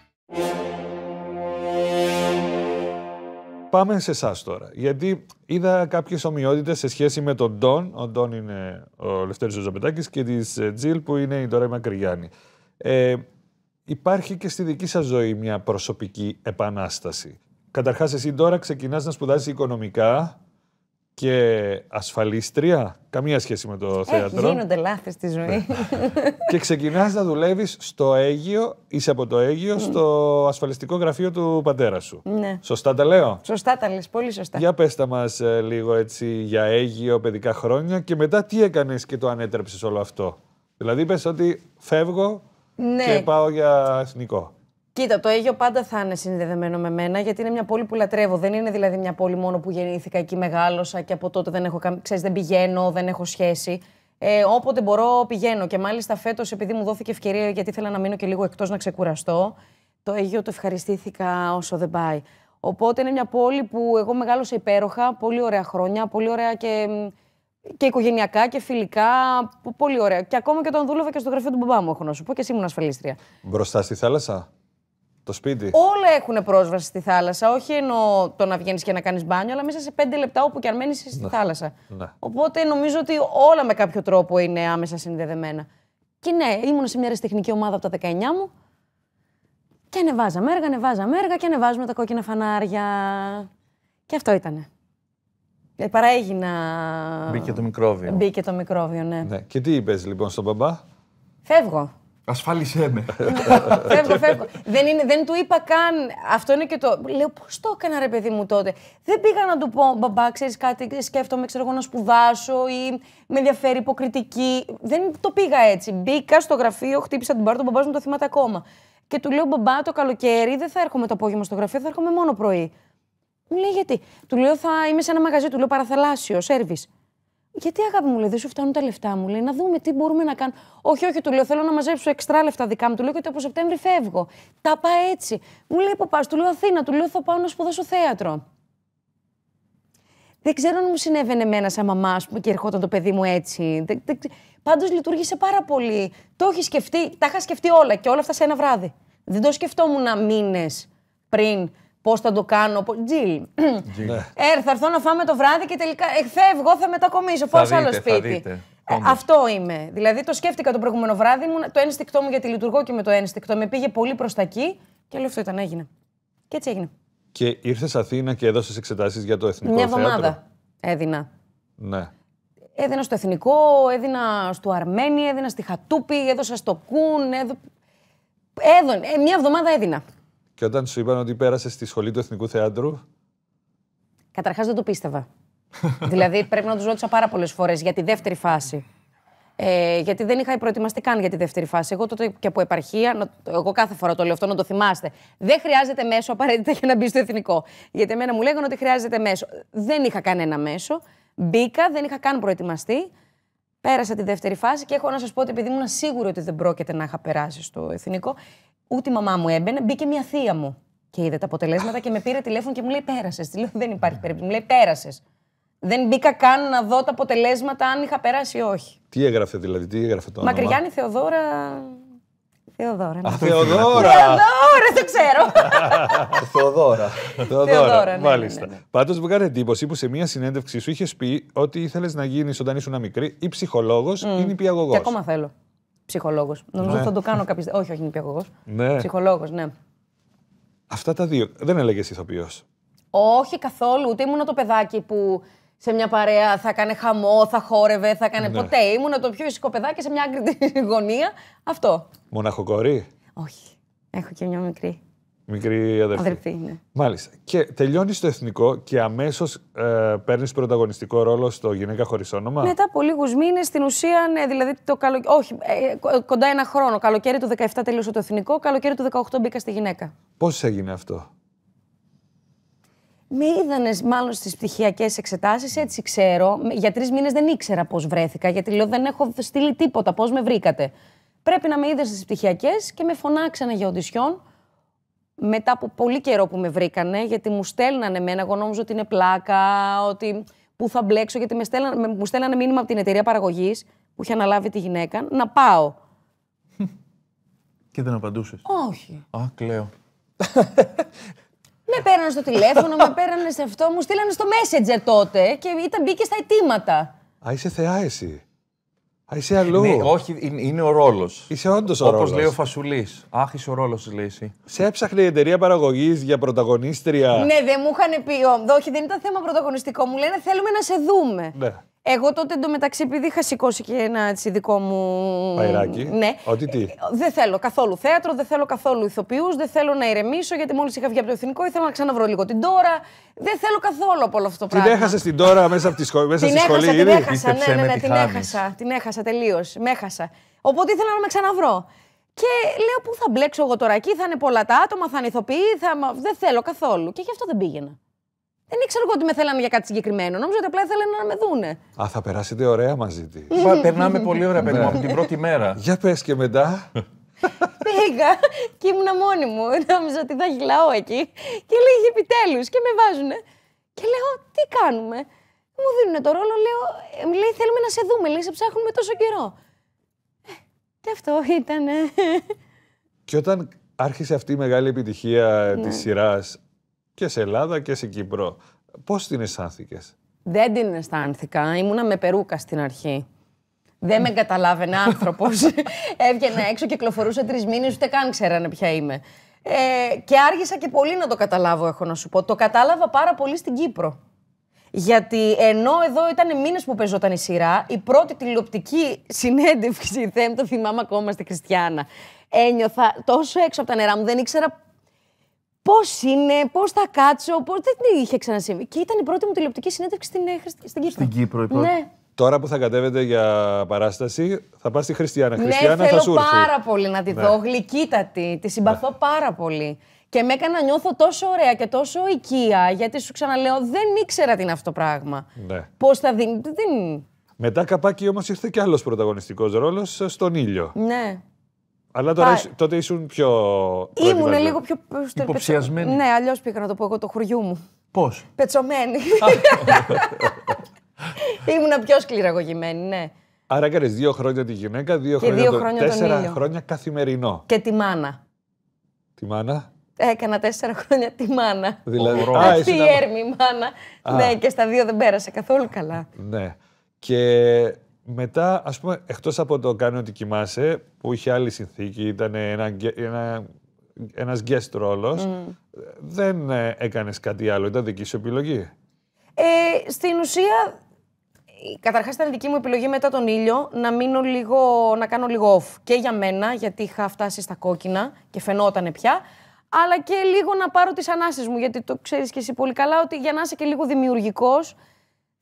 Πάμε σε εσά τώρα. Γιατί είδα κάποιε ομοιότητε σε σχέση με τον Ντόν. Ο Ντόν είναι ο Λευτέρη Ζωζαπετάκη και τη Τζιλ που είναι η Ντόρα Μακριγιάννη. Ε, υπάρχει και στη δική σα ζωή μια προσωπική επανάσταση. Καταρχά, εσύ τώρα ξεκινά να σπουδάζει οικονομικά και ασφαλίστρια. Καμία σχέση με το ε, θέατρο. Γίνονται λάθη στη ζωή. Ναι. και ξεκινάς να δουλεύεις στο Αίγιο, είσαι από το Αίγιο, mm. στο ασφαλιστικό γραφείο του πατέρα σου. Ναι. Σωστά τα λέω. Σωστά τα λες, πολύ σωστά. Για πες τα μας ε, λίγο έτσι για Αίγιο, παιδικά χρόνια και μετά τι έκανες και το ανέτρεψες όλο αυτό. Δηλαδή είπε ότι φεύγω ναι. και πάω για εθνικό. Κοίτα, το Αίγιο πάντα θα είναι συνδεδεμένο με μένα, γιατί είναι μια πόλη που λατρεύω. Δεν είναι δηλαδή μια πόλη μόνο που γεννήθηκα εκεί, μεγάλωσα και από τότε δεν έχω ξέρεις, δεν πηγαίνω, δεν έχω σχέση. Ε, όποτε μπορώ πηγαίνω. Και μάλιστα φέτος, επειδή μου δόθηκε ευκαιρία, γιατί ήθελα να μείνω και λίγο εκτός να ξεκουραστώ, το Αίγιο το ευχαριστήθηκα όσο δεν πάει. Οπότε είναι μια πόλη που εγώ μεγάλωσα υπέροχα, πολύ ωραία χρόνια, πολύ ωραία και, και οικογενειακά και φιλικά. Πολύ ωραία. Και ακόμα και όταν δούλευα και στο γραφείο του μπαμπά μου, έχω να σου πω και εσύ ήμουν ασφαλίστρια. Μπροστά στη θάλασσα. Το σπίτι. Όλα έχουν πρόσβαση στη θάλασσα. Όχι εννοώ το να βγαίνεις και να κάνεις μπάνιο, αλλά μέσα σε πέντε λεπτά όπου και αν μένεις στη ναι. θάλασσα. Ναι. Οπότε νομίζω ότι όλα με κάποιο τρόπο είναι άμεσα συνδεδεμένα. Και ναι, ήμουν σε μια αριστεχνική ομάδα από τα 19 μου. Και ανεβάζαμε έργα, ανεβάζαμε έργα και ανεβάζουμε τα κόκκινα φανάρια. Και αυτό ήτανε. Ε, παραέγινα. Μπήκε το μικρόβιο. Μπήκε το μικρόβιο, ναι. ναι. Και τι είπες λοιπόν στον μπαμπά. Φεύγω. Ασφάλισέ με. φεύγω, φεύγω. δεν, είναι, δεν του είπα καν. Αυτό είναι και το. Λέω, πώς το έκανα, ρε παιδί μου τότε. Δεν πήγα να του πω, μπαμπά, ξέρεις κάτι, σκέφτομαι, ξέρω εγώ να σπουδάσω ή με ενδιαφέρει υποκριτική. Δεν το πήγα έτσι. Μπήκα στο γραφείο, χτύπησα την πόρτα τον μπαμπάς μου το θυμάται ακόμα. Και του λέω, μπαμπά, το καλοκαίρι δεν θα έρχομαι το απόγευμα στο γραφείο, θα έρχομαι μόνο πρωί. Μου λέει γιατί. Του λέω, θα είμαι σε ένα μαγαζί, του λέω παραθαλάσσιο, σερβι. Γιατί αγάπη μου λέει, δεν σου φτάνουν τα λεφτά μου. Λέει, να δούμε τι μπορούμε να κάνουμε. Όχι, όχι, του λέω, θέλω να μαζέψω εξτρά λεφτά δικά μου. Του λέω, γιατί από Σεπτέμβρη φεύγω. Τα πάω έτσι. Μου λέει, πας, του λέω Αθήνα, του λέω, θα πάω να σπουδάσω θέατρο. Δεν ξέρω αν μου συνέβαινε εμένα σαν μαμά πούμε, και ερχόταν το παιδί μου έτσι. Πάντως λειτουργήσε πάρα πολύ. Το έχει σκεφτεί, τα είχα σκεφτεί όλα και όλα αυτά σε ένα βράδυ. Δεν το σκεφτόμουν μήνε πριν Πώς θα το κάνω. Τζιλ. Ναι. έρθω να φάμε το βράδυ και τελικά. εφεύγω, θα μετακομίσω. Πώς άλλο σπίτι. Ε, αυτό είμαι. Δηλαδή το σκέφτηκα το προηγούμενο βράδυ. Μου, το ένστικτό μου γιατί λειτουργώ και με το ένστικτό με πήγε πολύ προς τα εκεί. Και λέω αυτό ήταν, έγινε. Και έτσι έγινε. Και ήρθες Αθήνα και έδωσες εξετάσεις για το εθνικό Μια εβδομάδα έδινα. Ναι. Έδινα στο εθνικό, έδινα στο Αρμένι, έδινα στη Χατούπη, έδωσα στο Κούν. Έδω... Έδω... Ε, μια εβδομάδα έδινα. Και όταν σου είπαν ότι πέρασε στη σχολή του Εθνικού Θεάτρου. Καταρχάς δεν το πίστευα. δηλαδή πρέπει να τους ρώτησα πάρα πολλές φορές για τη δεύτερη φάση. Ε, γιατί δεν είχα προετοιμαστεί καν για τη δεύτερη φάση. Εγώ τότε και από επαρχία, εγώ κάθε φορά το λέω αυτό να το θυμάστε. Δεν χρειάζεται μέσο απαραίτητα για να μπει στο εθνικό. Γιατί εμένα μου λέγανε ότι χρειάζεται μέσο. Δεν είχα κανένα μέσο. Μπήκα, δεν είχα καν προετοιμαστεί. Πέρασα τη δεύτερη φάση και έχω να σας πω ότι επειδή ήμουν σίγουρη ότι δεν πρόκειται να είχα περάσει στο εθνικό, Ούτε η μαμά μου έμπαινε, μπήκε μια θεία μου. Και είδε τα αποτελέσματα και με πήρε τηλέφωνο και μου λέει: Πέρασες. Τη λέω: Δεν υπάρχει περίπτωση. Μου λέει: Πέρασες. Δεν μπήκα καν να δω τα αποτελέσματα αν είχα περάσει ή όχι. Τι έγραφε δηλαδή, τι έγραφε το όνομα. Μακριγιάννη Θεοδόρα. Θεοδόρα. Α, Θεοδόρα! Θεοδόρα, το ξέρω. Θεοδόρα. Θεοδόρα. Ναι, ναι, μάλιστα. Πάντω μου έκανε εντύπωση που σε μία συνέντευξή σου είχες πει ότι ήθελες να γίνεις όταν ήσουν μικρή ή ψυχολόγος ή νηπιαγωγός. Και ακόμα θέλω. Ψυχολόγος. Νομίζω ότι ναι. θα το κάνω κάποιο. Όχι, όχι, είναι πιαγωγό. Ναι. Ψυχολόγος, ναι. Αυτά τα δύο. Δεν έλεγε ηθοποιός. Όχι καθόλου. Ούτε ήμουν το παιδάκι που σε μια παρέα θα έκανε χαμό, θα χόρευε, θα έκανε. Ναι. Ποτέ. Ήμουν το πιο ήσυχο παιδάκι σε μια άγκρη γωνία. Αυτό. Μοναχοκορή. Όχι. Έχω και μια μικρή. Μικρή αδερφή. Αδερφή, ναι. Μάλιστα. Και τελειώνεις το εθνικό και αμέσως ε, παίρνεις πρωταγωνιστικό ρόλο στο Γυναίκα Χωρίς Όνομα. Μετά από λίγους μήνες, στην ουσία, ναι, δηλαδή το καλο... Όχι, ε, ε, κοντά ένα χρόνο. Καλοκαίρι του 17 τελείωσε το εθνικό, καλοκαίρι του 18 μπήκα στη γυναίκα. Πώς έγινε αυτό, με είδανε μάλλον στις πτυχιακές εξετάσεις, έτσι ξέρω. Για τρεις μήνες δεν ήξερα πώς βρέθηκα, γιατί λέω δεν έχω στείλει τίποτα. Πώς με βρήκατε. Πρέπει να με είδες στις πτυχιακές και με φωνάξανε για οντισιόν μετά από πολύ καιρό που με βρήκανε, γιατί μου στέλνανε εμένα, εγώ νόμιζα ότι είναι πλάκα, ότι που θα μπλέξω, γιατί με στέλνανε, μου στέλνανε μήνυμα από την εταιρεία παραγωγής που είχε αναλάβει τη γυναίκα, να πάω. Και δεν απαντούσες. Όχι. Α, κλαίω. με πέρανε στο τηλέφωνο, με πέρανε σε αυτό, μου στείλανε στο Messenger τότε και ήταν μπήκε στα αιτήματα. Α, είσαι θεά εσύ. Α, είσαι αλλού. Ναι, όχι, είναι, ο ρόλος. Είσαι όντως ο ρόλο. Όπω λέει ο Φασουλής. Άχις ο ρόλος, λέει εσύ. Σε έψαχνε η εταιρεία παραγωγής για πρωταγωνίστρια. Ναι, δεν μου είχαν πει. Όχι, δεν ήταν θέμα πρωταγωνιστικό. Μου λένε θέλουμε να σε δούμε. Ναι. Εγώ τότε εντωμεταξύ, επειδή είχα σηκώσει και ένα έτσι, δικό μου. Παϊράκι. Ναι. Ότι τι. Ε, δεν θέλω καθόλου θέατρο, δεν θέλω καθόλου ηθοποιούς, δεν θέλω να ηρεμήσω γιατί μόλις είχα βγει από το εθνικό, ήθελα να ξαναβρω λίγο την τώρα. Δεν θέλω καθόλου από όλο αυτό το πράγμα. Την έχασες την τώρα μέσα από σχολή. Μέσα την στη έχασα, σχολή, την έχασα, ναι, ναι, ναι, την έχασα. Την έχασα τελείως. Μέχασα. έχασα. Οπότε ήθελα να με ξαναβρω. Και λέω πού θα μπλέξω εγώ τώρα εκεί, θα είναι πολλά τα άτομα, θα είναι ηθοποιοί, δεν θέλω καθόλου. Και γι' αυτό δεν πήγαινα. Δεν ήξερα εγώ ότι με θέλανε για κάτι συγκεκριμένο. Νομίζω ότι απλά θέλανε να με δούνε. Α, θα περάσετε ωραία μαζί της. Περνάμε πολύ ωραία, παιδί μου, ναι. από την πρώτη μέρα. Για πες και μετά. Πήγα και ήμουν μόνη μου. Νόμιζα ότι θα λαό εκεί. Και λέγει επιτέλους και με βάζουν. Και λέω, τι κάνουμε. Μου δίνουν το ρόλο, λέω, ε, λέει, θέλουμε να σε δούμε, λέει, σε ψάχνουμε τόσο καιρό. Ε, και αυτό ήταν. Και όταν άρχισε αυτή η μεγάλη επιτυχία ναι. της σειράς, και σε Ελλάδα και σε Κύπρο. Πώς την αισθάνθηκες. Δεν την αισθάνθηκα. Ήμουνα με περούκα στην αρχή. Δεν με καταλάβαινε άνθρωπος. Έβγαινα έξω, και κυκλοφορούσα τρεις μήνες, ούτε καν ξέρανε ποια είμαι. Ε, και άργησα και πολύ να το καταλάβω, έχω να σου πω. Το κατάλαβα πάρα πολύ στην Κύπρο. Γιατί ενώ εδώ ήταν μήνες που παίζονταν η σειρά, η πρώτη τηλεοπτική συνέντευξη, δεν το θυμάμαι ακόμα στη Χριστιανά, ένιωθα τόσο έξω από τα νερά μου, δεν ήξερα Πώς είναι, πώς θα κάτσω, πώς... δεν είχε ξανασυμβεί. Και ήταν η πρώτη μου τηλεοπτική συνέντευξη στην, ε, στην Κύπρο. Στην Κύπρο, η ναι. Τώρα που θα κατέβετε για παράσταση, θα πας στη Χριστιανά. Ναι, Χριστιανά θέλω θα σου πάρα πολύ να τη ναι. δω. Γλυκύτατη. Τη συμπαθώ ναι. πάρα πολύ. Και με έκανα νιώθω τόσο ωραία και τόσο οικία, γιατί σου ξαναλέω, δεν ήξερα τι είναι αυτό το πράγμα. Ναι. Πώς θα δίνει. Μετά καπάκι όμως ήρθε κι άλλος πρωταγωνιστικός ρόλος στον ήλιο. Ναι. Αλλά τώρα, τότε ήσουν πιο. Ήμουν λίγο πιο. Υποψιασμένη. Ναι, αλλιώς πήγα να το πω εγώ το χωριού μου. Πώς. Πετσωμένη. Ήμουν πιο σκληραγωγημένη, ναι. Άρα έκανες δύο χρόνια τη γυναίκα, δύο χρόνια, τέσσερα χρόνια καθημερινό. Και τη μάνα. Τη μάνα. Έκανα τέσσερα χρόνια τη μάνα. Δηλαδή, oh, αυτή η έρμη μάνα. Ναι, και στα δύο δεν πέρασε καθόλου καλά. Ναι. Και μετά, ας πούμε, εκτός από το κάνω ότι κοιμάσαι, που είχε άλλη συνθήκη, ήταν ένα, ένα, ένας guest δεν ε, έκανες κάτι άλλο, ήταν δική σου επιλογή. Ε, στην ουσία, καταρχάς ήταν δική μου επιλογή μετά τον ήλιο να, μείνω λίγο, να κάνω λίγο off και για μένα, γιατί είχα φτάσει στα κόκκινα και φαινόταν πια, αλλά και λίγο να πάρω τις ανάσες μου, γιατί το ξέρεις και εσύ πολύ καλά ότι για να είσαι και λίγο δημιουργικός,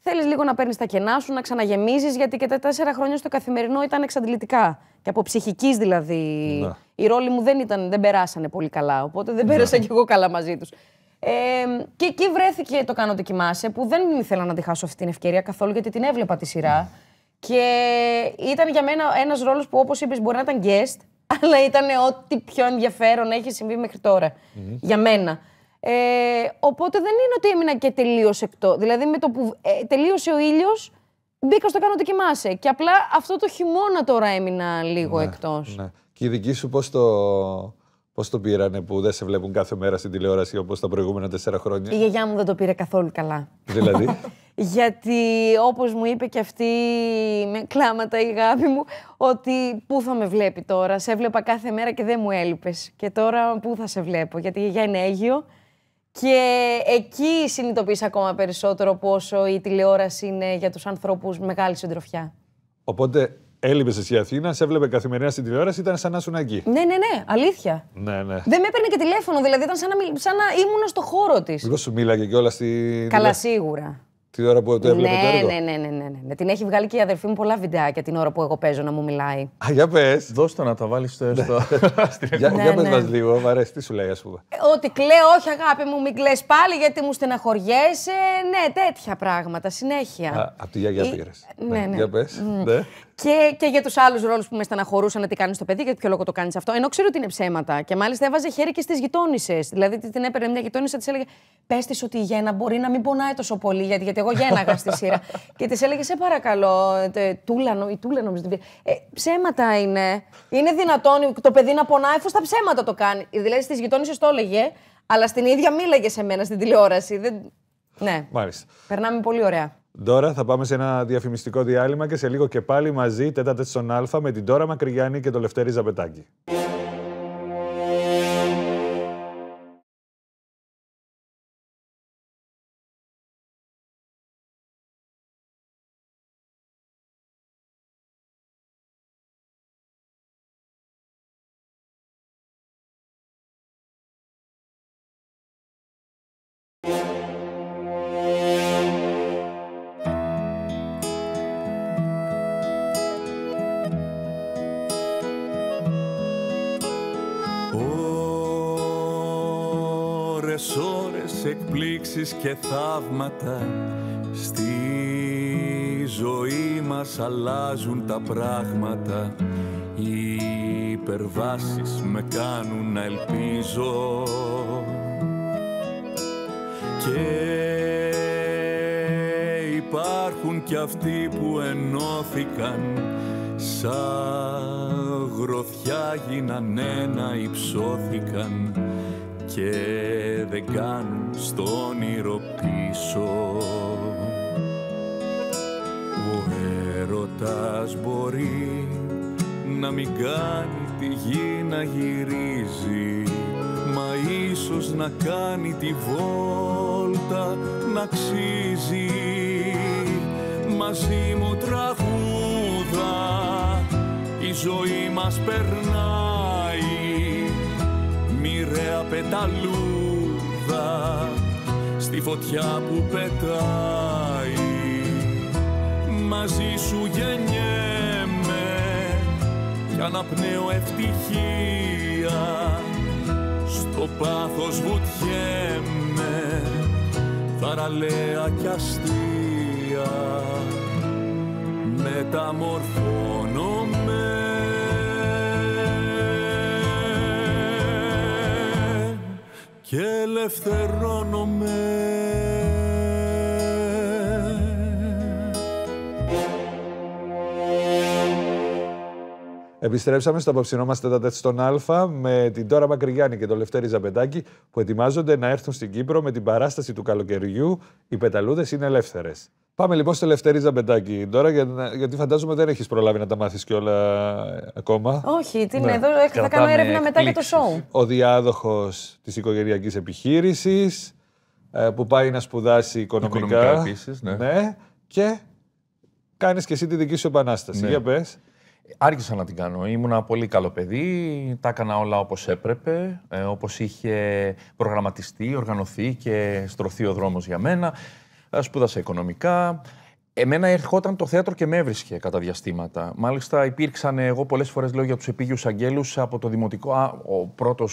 Θέλεις λίγο να παίρνεις τα κενά σου, να ξαναγεμίζεις, γιατί και τα τέσσερα χρόνια στο καθημερινό ήταν εξαντλητικά. Και από ψυχικής δηλαδή. η ναι. Οι ρόλοι μου δεν, ήταν, δεν περάσανε πολύ καλά. Οπότε δεν ναι. πέρασα κι εγώ καλά μαζί τους. Ε, και εκεί βρέθηκε το κάνω κοιμάσαι», που δεν ήθελα να τη χάσω αυτή την ευκαιρία καθόλου, γιατί την έβλεπα τη σειρά. Και ήταν για μένα ένας ρόλος που, όπως είπες, μπορεί να ήταν guest, αλλά ήταν ό,τι πιο ενδιαφέρον έχει συμβεί μέχρι τώρα. Για μένα. Ε, οπότε δεν είναι ότι έμεινα και τελείως εκτό. Δηλαδή με το που ε, τελείωσε ο ήλιος, μπήκα στο κάνω ότι κοιμάσαι. Και απλά αυτό το χειμώνα τώρα έμεινα λίγο ναι, εκτός. Ναι. Και οι δικοί σου πώς το, πώς το πήρανε που δεν σε βλέπουν κάθε μέρα στην τηλεόραση όπως τα προηγούμενα τέσσερα χρόνια. Η γιαγιά μου δεν το πήρε καθόλου καλά. Δηλαδή. Γιατί όπως μου είπε και αυτή με κλάματα η αγάπη μου, ότι πού θα με βλέπει τώρα, σε έβλεπα κάθε μέρα και δεν μου έλειπες. Και τώρα πού θα σε βλέπω, γιατί η γιαγιά είναι και εκεί συνειδητοποιείς ακόμα περισσότερο πόσο η τηλεόραση είναι για τους ανθρώπους μεγάλη συντροφιά. Οπότε έλειπες εσύ η Αθήνα, σε έβλεπε καθημερινά στην τηλεόραση, ήταν σαν να σου εκεί. Ναι, ναι, ναι, αλήθεια. Ναι, ναι. Δεν με έπαιρνε και τηλέφωνο, δηλαδή ήταν σαν να, ήμουν στο χώρο της. Εγώ σου μίλαγε και όλα στη. Καλά, σίγουρα. Την ώρα που το έβλεπε ναι, το έργο. Ναι, ναι, ναι, ναι, ναι. Την έχει βγάλει και η αδερφή μου πολλά βιντεάκια την ώρα που εγώ παίζω να μου μιλάει. Α, για πες. Δώστε να τα βάλεις στο. έστω. Ναι. για ναι, για πες ναι. μας λίγο, μου αρέσει, τι σου λέει, ας πούμε. Ε, ότι κλαίω, όχι αγάπη μου, μην κλαίς πάλι γιατί μου στεναχωριέσαι. Ε, ναι, τέτοια πράγματα συνέχεια. Α, από τη γιαγιά ε, πήρε. Ναι, ναι, ναι. Για πες. Ναι. Και, και για τους άλλους ρόλους που με στεναχωρούσαν να τι κάνεις το παιδί, γιατί ποιο λόγο το κάνεις αυτό. Ενώ ξέρω ότι είναι ψέματα. Και μάλιστα έβαζε χέρι και στις γειτόνισε. Δηλαδή την έπαιρνε μια γειτόνισσα, της έλεγε Πες της ότι η γένα μπορεί να μην πονάει τόσο πολύ, γιατί, γιατί εγώ γέναγα στη σειρά. και της έλεγε Σε παρακαλώ, τε, τούλα, η τούλα νομίζω ε, Ψέματα είναι. Είναι δυνατόν το παιδί να πονάει, εφόσον τα ψέματα το κάνει. Δηλαδή στις γειτόνισε το έλεγε, αλλά στην ίδια μίλαγε σε μένα στην τηλεόραση. Δεν... Ναι. Μάλιστα. Περνάμε πολύ ωραία. Τώρα θα πάμε σε ένα διαφημιστικό διάλειμμα και σε λίγο και πάλι μαζί τέταρτες στον Α με την Τώρα Μακρυγιάννη και το Λευτέρη Ζαπετάκη. και θαύματα Στη ζωή μας αλλάζουν τα πράγματα Οι υπερβάσεις με κάνουν να ελπίζω Και υπάρχουν κι αυτοί που ενώθηκαν Σαν γροθιά γίνανε ένα υψώθηκαν και δεν κάνουν στον όνειρο πίσω. Ο έρωτας μπορεί να μην κάνει τη γη να γυρίζει μα ίσως να κάνει τη βόλτα να αξίζει μαζί μου τραγούδα η ζωή μας περνά ωραία πεταλούδα στη φωτιά που πετάει μαζί σου γεννιέμαι να αναπνέω ευτυχία στο πάθος βουτιέμαι θαραλέα κι αστεία μεταμορφώ και ελευθερώνομαι. Επιστρέψαμε στο απόψινό μα τέταρτο στον Α με την Τώρα Μακρυγιάννη και τον Λευτέρη Ζαμπεντάκη που ετοιμάζονται να έρθουν στην Κύπρο με την παράσταση του καλοκαιριού. Οι πεταλούδες είναι ελεύθερες. Πάμε λοιπόν στο Λευτέρη Ζαμπεντάκη τώρα, γιατί φαντάζομαι δεν έχεις προλάβει να τα μάθεις κιόλα ε, ακόμα. Όχι, τι ναι. εδώ θα κάνω έρευνα μετά για το σοου. Ο διάδοχος της οικογενειακής επιχείρησης ε, που πάει να σπουδάσει οικονομικά. οικονομικά επίσης, ναι. ναι. Και κάνεις και εσύ τη δική σου επανάσταση. Ναι. Για πες. Άρχισα να την κάνω. Ήμουνα πολύ καλό παιδί, τα έκανα όλα όπως έπρεπε, ε, όπως είχε προγραμματιστεί, οργανωθεί και στρωθεί ο δρόμος για μένα. Ε, σπούδασα οικονομικά. Εμένα ερχόταν το θέατρο και με έβρισκε κατά διαστήματα. Μάλιστα υπήρξαν, εγώ πολλές φορές λέω για τους επίγειους αγγέλους από το δημοτικό. ο πρώτος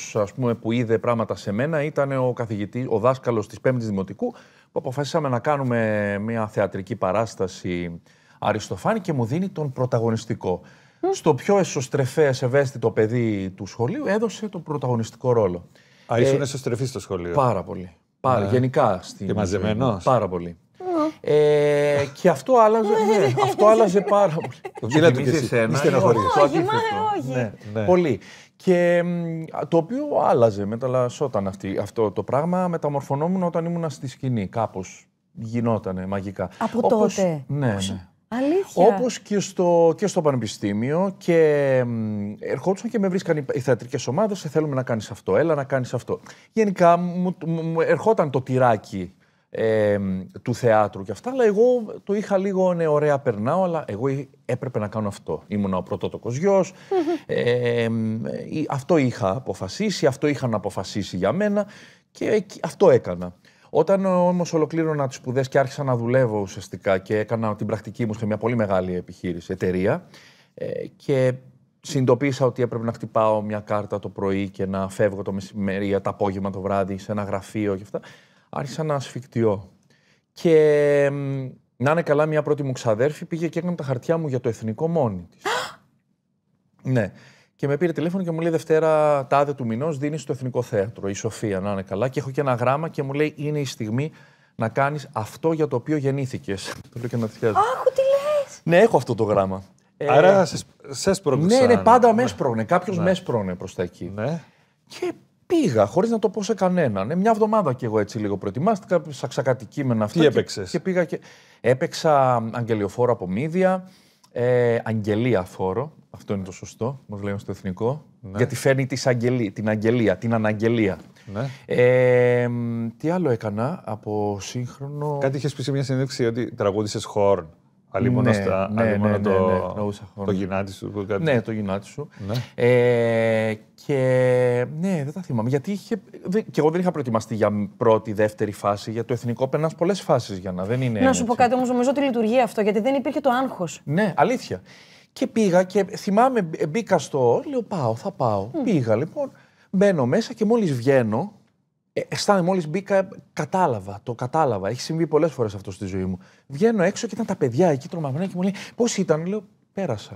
που είδε πράγματα σε μένα ήταν ο καθηγητής, ο δάσκαλος της 5ης Δημοτικού που αποφασίσαμε να κάνουμε μια θεατρική παράσταση Αριστοφάνη και μου δίνει τον πρωταγωνιστικό. Mm. Στο πιο εσωστρεφές, ευαίσθητο παιδί του σχολείου έδωσε τον πρωταγωνιστικό ρόλο. Α, ήσουν ε, εσωστρεφή στο σχολείο. Πάρα πολύ. Πάρα, ναι. Γενικά στην. Και μαζεμένος. Πάρα πολύ. Ε, και αυτό άλλαζε, ναι. Ναι, αυτό άλλαζε πάρα πολύ. Το του και εσύ, μη Όχι, όχι. Πολύ. Και το οποίο άλλαζε, μεταλλασσόταν αυτή, αυτό το πράγμα, μεταμορφωνόμουν όταν ήμουν στη σκηνή, κάπως γινότανε μαγικά. Από τότε. Ναι, ναι. Αλήθεια. Όπως και στο, και στο πανεπιστήμιο και ερχόντουσαν και με βρίσκαν οι θεατρικές ομάδες «Ε, θέλουμε να κάνεις αυτό, έλα να κάνεις αυτό. Γενικά μου, ερχόταν το τυράκι ε, του θεάτρου και αυτά, αλλά εγώ το είχα λίγο, ναι, ωραία, περνάω, αλλά εγώ έπρεπε να κάνω αυτό. Ήμουν ο πρωτότοκος γιος, ε, ε, αυτό είχα αποφασίσει, αυτό είχαν αποφασίσει για μένα και αυτό έκανα. Όταν όμως ολοκλήρωνα τις σπουδές και άρχισα να δουλεύω ουσιαστικά και έκανα την πρακτική μου σε μια πολύ μεγάλη επιχείρηση, εταιρεία, ε, και συνειδητοποίησα ότι έπρεπε να χτυπάω μια κάρτα το πρωί και να φεύγω το μεσημέρι, το απόγευμα, το βράδυ σε ένα γραφείο και αυτά, άρχισα να ασφιχτιώ. Και να είναι καλά, μια πρώτη μου ξαδέρφη πήγε και έκανε τα χαρτιά μου για το εθνικό μόνη της. ναι. Και με πήρε τηλέφωνο και μου λέει Δευτέρα, τάδε του μηνός, δίνεις στο Εθνικό Θέατρο. Η Σοφία, να είναι καλά. Και έχω και ένα γράμμα και μου λέει: Είναι η στιγμή να κάνεις αυτό για το οποίο γεννήθηκες. το λέω και να φτιάξω. Αχ, τι λες! Ναι, έχω αυτό το γραμμα. Ε, Άρα σε, σε Ναι, ναι, πάντα με ναι. Κάποιος ναι. με προς τα εκεί. Ναι. Και πήγα, χωρίς να το πω σε κανέναν. Ε, μια εβδομάδα κι εγώ έτσι λίγο προετοιμάστηκα, Σαξακατοικείμενα κάτι αυτά. Τι έπαιξες. Και, και πήγα και. Έπαιξα αγγελιοφόρο από μύδια. Ε, αγγελία φόρο. Αυτό είναι το σωστό, όπως λέμε στο εθνικό. Ναι. Γιατί φέρνει τις την αγγελία, την αναγγελία. Ναι. Ε, τι άλλο έκανα από σύγχρονο. Κάτι είχες πει σε μια συνέντευξη ότι τραγούδισες χόρν. Ναι, ναι, ναι, Άλλη ναι, το, γυνάτι σου. Ναι, το γυνάτι σου. και ναι, δεν τα θυμάμαι. Γιατί είχε, και εγώ δεν είχα προετοιμαστεί για πρώτη, δεύτερη φάση. Για το εθνικό περνάς πολλές φάσεις για να δεν είναι. Να σου πω κάτι όμως, νομίζω ότι λειτουργεί αυτό γιατί δεν υπήρχε το άγχος. Ναι, αλήθεια. Και πήγα και θυμάμαι, μπήκα στο. Λέω πάω, θα πάω. Πήγα λοιπόν. Μπαίνω μέσα και μόλις βγαίνω, ε, αισθάνομαι μόλις μπήκα, κατάλαβα, το κατάλαβα. Έχει συμβεί πολλές φορές αυτό στη ζωή μου. Βγαίνω έξω και ήταν τα παιδιά εκεί τρομαγμένα και μου λέει Πώς ήταν, λέω Πέρασα.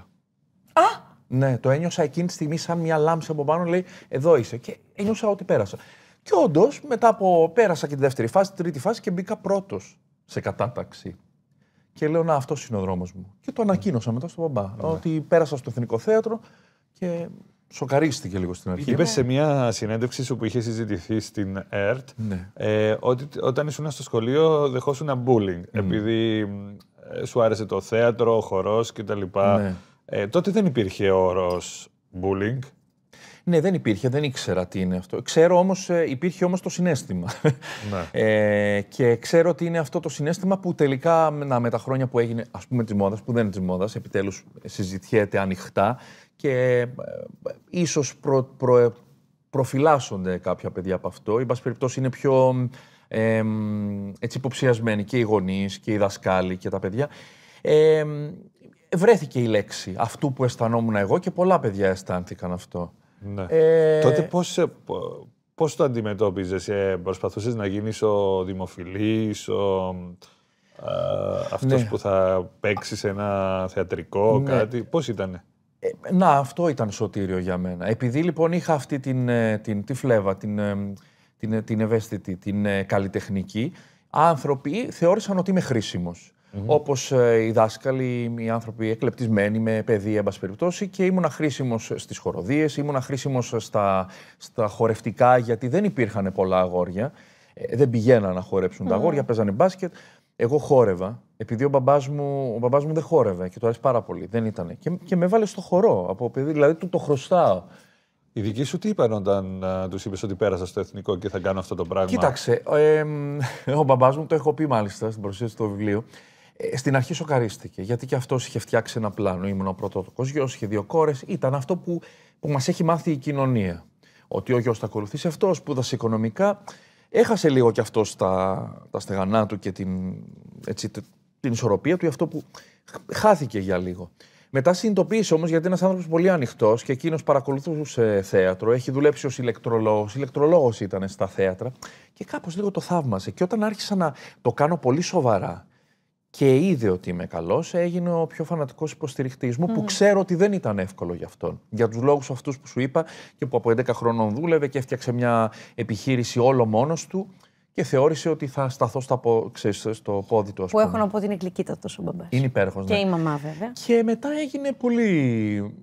Α! Ναι, το ένιωσα εκείνη τη στιγμή σαν μια λάμψη από πάνω, λέει Εδώ είσαι. Και ένιωσα ότι πέρασα. Και όντως, μετά από πέρασα και τη δεύτερη φάση, τη τρίτη φάση και μπήκα πρώτος σε κατάταξη. Και λέω, να, αυτός είναι ο δρόμος μου. Και το ανακοίνωσα μετά στον μπαμπά. Ναι. Ότι πέρασα στο Εθνικό Θέατρο και σοκαρίστηκε λίγο στην αρχή. Είπες ναι. σε μια συνέντευξη σου που είχε συζητηθεί στην ΕΡΤ ναι. ε, ότι όταν ήσουν στο σχολείο δεχόσουν bullying. Mm. Επειδή ε, σου άρεσε το θέατρο, ο χορός κτλ. Ναι. Ε, τότε δεν υπήρχε όρος bullying. Ναι, δεν υπήρχε, δεν ήξερα τι είναι αυτό. Ξέρω όμως ε, υπήρχε όμως το συνέστημα. Ναι. ε, και ξέρω ότι είναι αυτό το συνέστημα που τελικά, να, με τα χρόνια που έγινε, ας πούμε, της μόδας, που δεν είναι της μόδας, επιτέλους συζητιέται ανοιχτά και ε, ε, ίσως προ, ε, προφυλάσσονται κάποια παιδιά από αυτό. Ή, πάση περιπτώσει, είναι πιο υποψιασμένοι και οι γονείς και οι δασκάλοι και τα παιδιά. βρέθηκε η λέξη αυτού που αισθανόμουν εγώ και πολλά παιδιά αισθάνθηκαν αυτό. Ναι. Ε... Τότε πώς, το αντιμετώπιζες, ε, προσπαθούσες να γίνεις ο δημοφιλής, ο, αυτός ναι. που θα παίξει σε ένα θεατρικό, ναι. κάτι, πώς ήταν, ε, να, αυτό ήταν σωτήριο για μένα. Επειδή λοιπόν είχα αυτή την, ε, την, τη φλέβα, την, ε, την, ε, την ευαίσθητη, την καλλιτεχνική, άνθρωποι θεώρησαν ότι είμαι χρήσιμος. Όπω οι δάσκαλοι, οι άνθρωποι εκλεπτισμένοι με παιδεία, εν πάση περιπτώσει, και ήμουν χρήσιμος στις χοροδίες, ήμουν χρήσιμος στα, στα χορευτικά, γιατί δεν υπήρχαν πολλά αγόρια. δεν πηγαίναν να χορεψουν τα αγόρια, παίζανε μπάσκετ. Εγώ χόρευα επειδή ο μπαμπάς μου, μπαμπάς μου δεν χόρευε και του άρεσε πάρα πολύ. Δεν ήταν. Και, και με βάλε στο χορό. Από παιδί, δηλαδή του το χρωστάω. Οι δική σου τι είπαν όταν ε, τους είπες ότι πέρασα στο εθνικό και θα κάνω αυτό το πράγμα. Κοίταξε. Ε, ο μπαμπάς μου το έχω πει μάλιστα στην παρουσίαση του βιβλίου. Ε, στην αρχή σοκαρίστηκε γιατί και αυτός είχε φτιάξει ένα πλάνο. Ήμουν ο πρωτότοκος γιος, είχε δύο κόρες. Ήταν αυτό που, που μας έχει μάθει η κοινωνία. Ότι ο γιος θα ακολουθήσει αυτός, σπούδασε οικονομικά. Έχασε λίγο κι αυτός τα, τα στεγανά του και την, έτσι, την ισορροπία του ή αυτό που χάθηκε για λίγο. Μετά συνειδητοποίησε όμως γιατί ένας άνθρωπος πολύ ανοιχτός και εκείνος παρακολουθούσε θέατρο. Έχει δουλέψει ως ηλεκτρολόγος. Ηλεκτρολόγος ήταν στα θέατρα. Και κάπως λίγο το θαύμασε. Και όταν άρχισα να το κάνω πολύ σοβαρά και είδε ότι είμαι καλός, έγινε ο πιο φανατικός υποστηριχτής μου, που ξέρω ότι δεν ήταν εύκολο για αυτόν. Για τους λόγους αυτούς που σου είπα και που από 11 χρόνων δούλευε και έφτιαξε μια επιχείρηση όλο μόνος του και θεώρησε ότι θα σταθώ στα πο, ξέρεις, στο πόδι του. που έχω να πω ότι είναι ο μπαμπάς. Είναι υπέροχος. Ναι. Και η μαμά, βέβαια. Και μετά έγινε πολύ.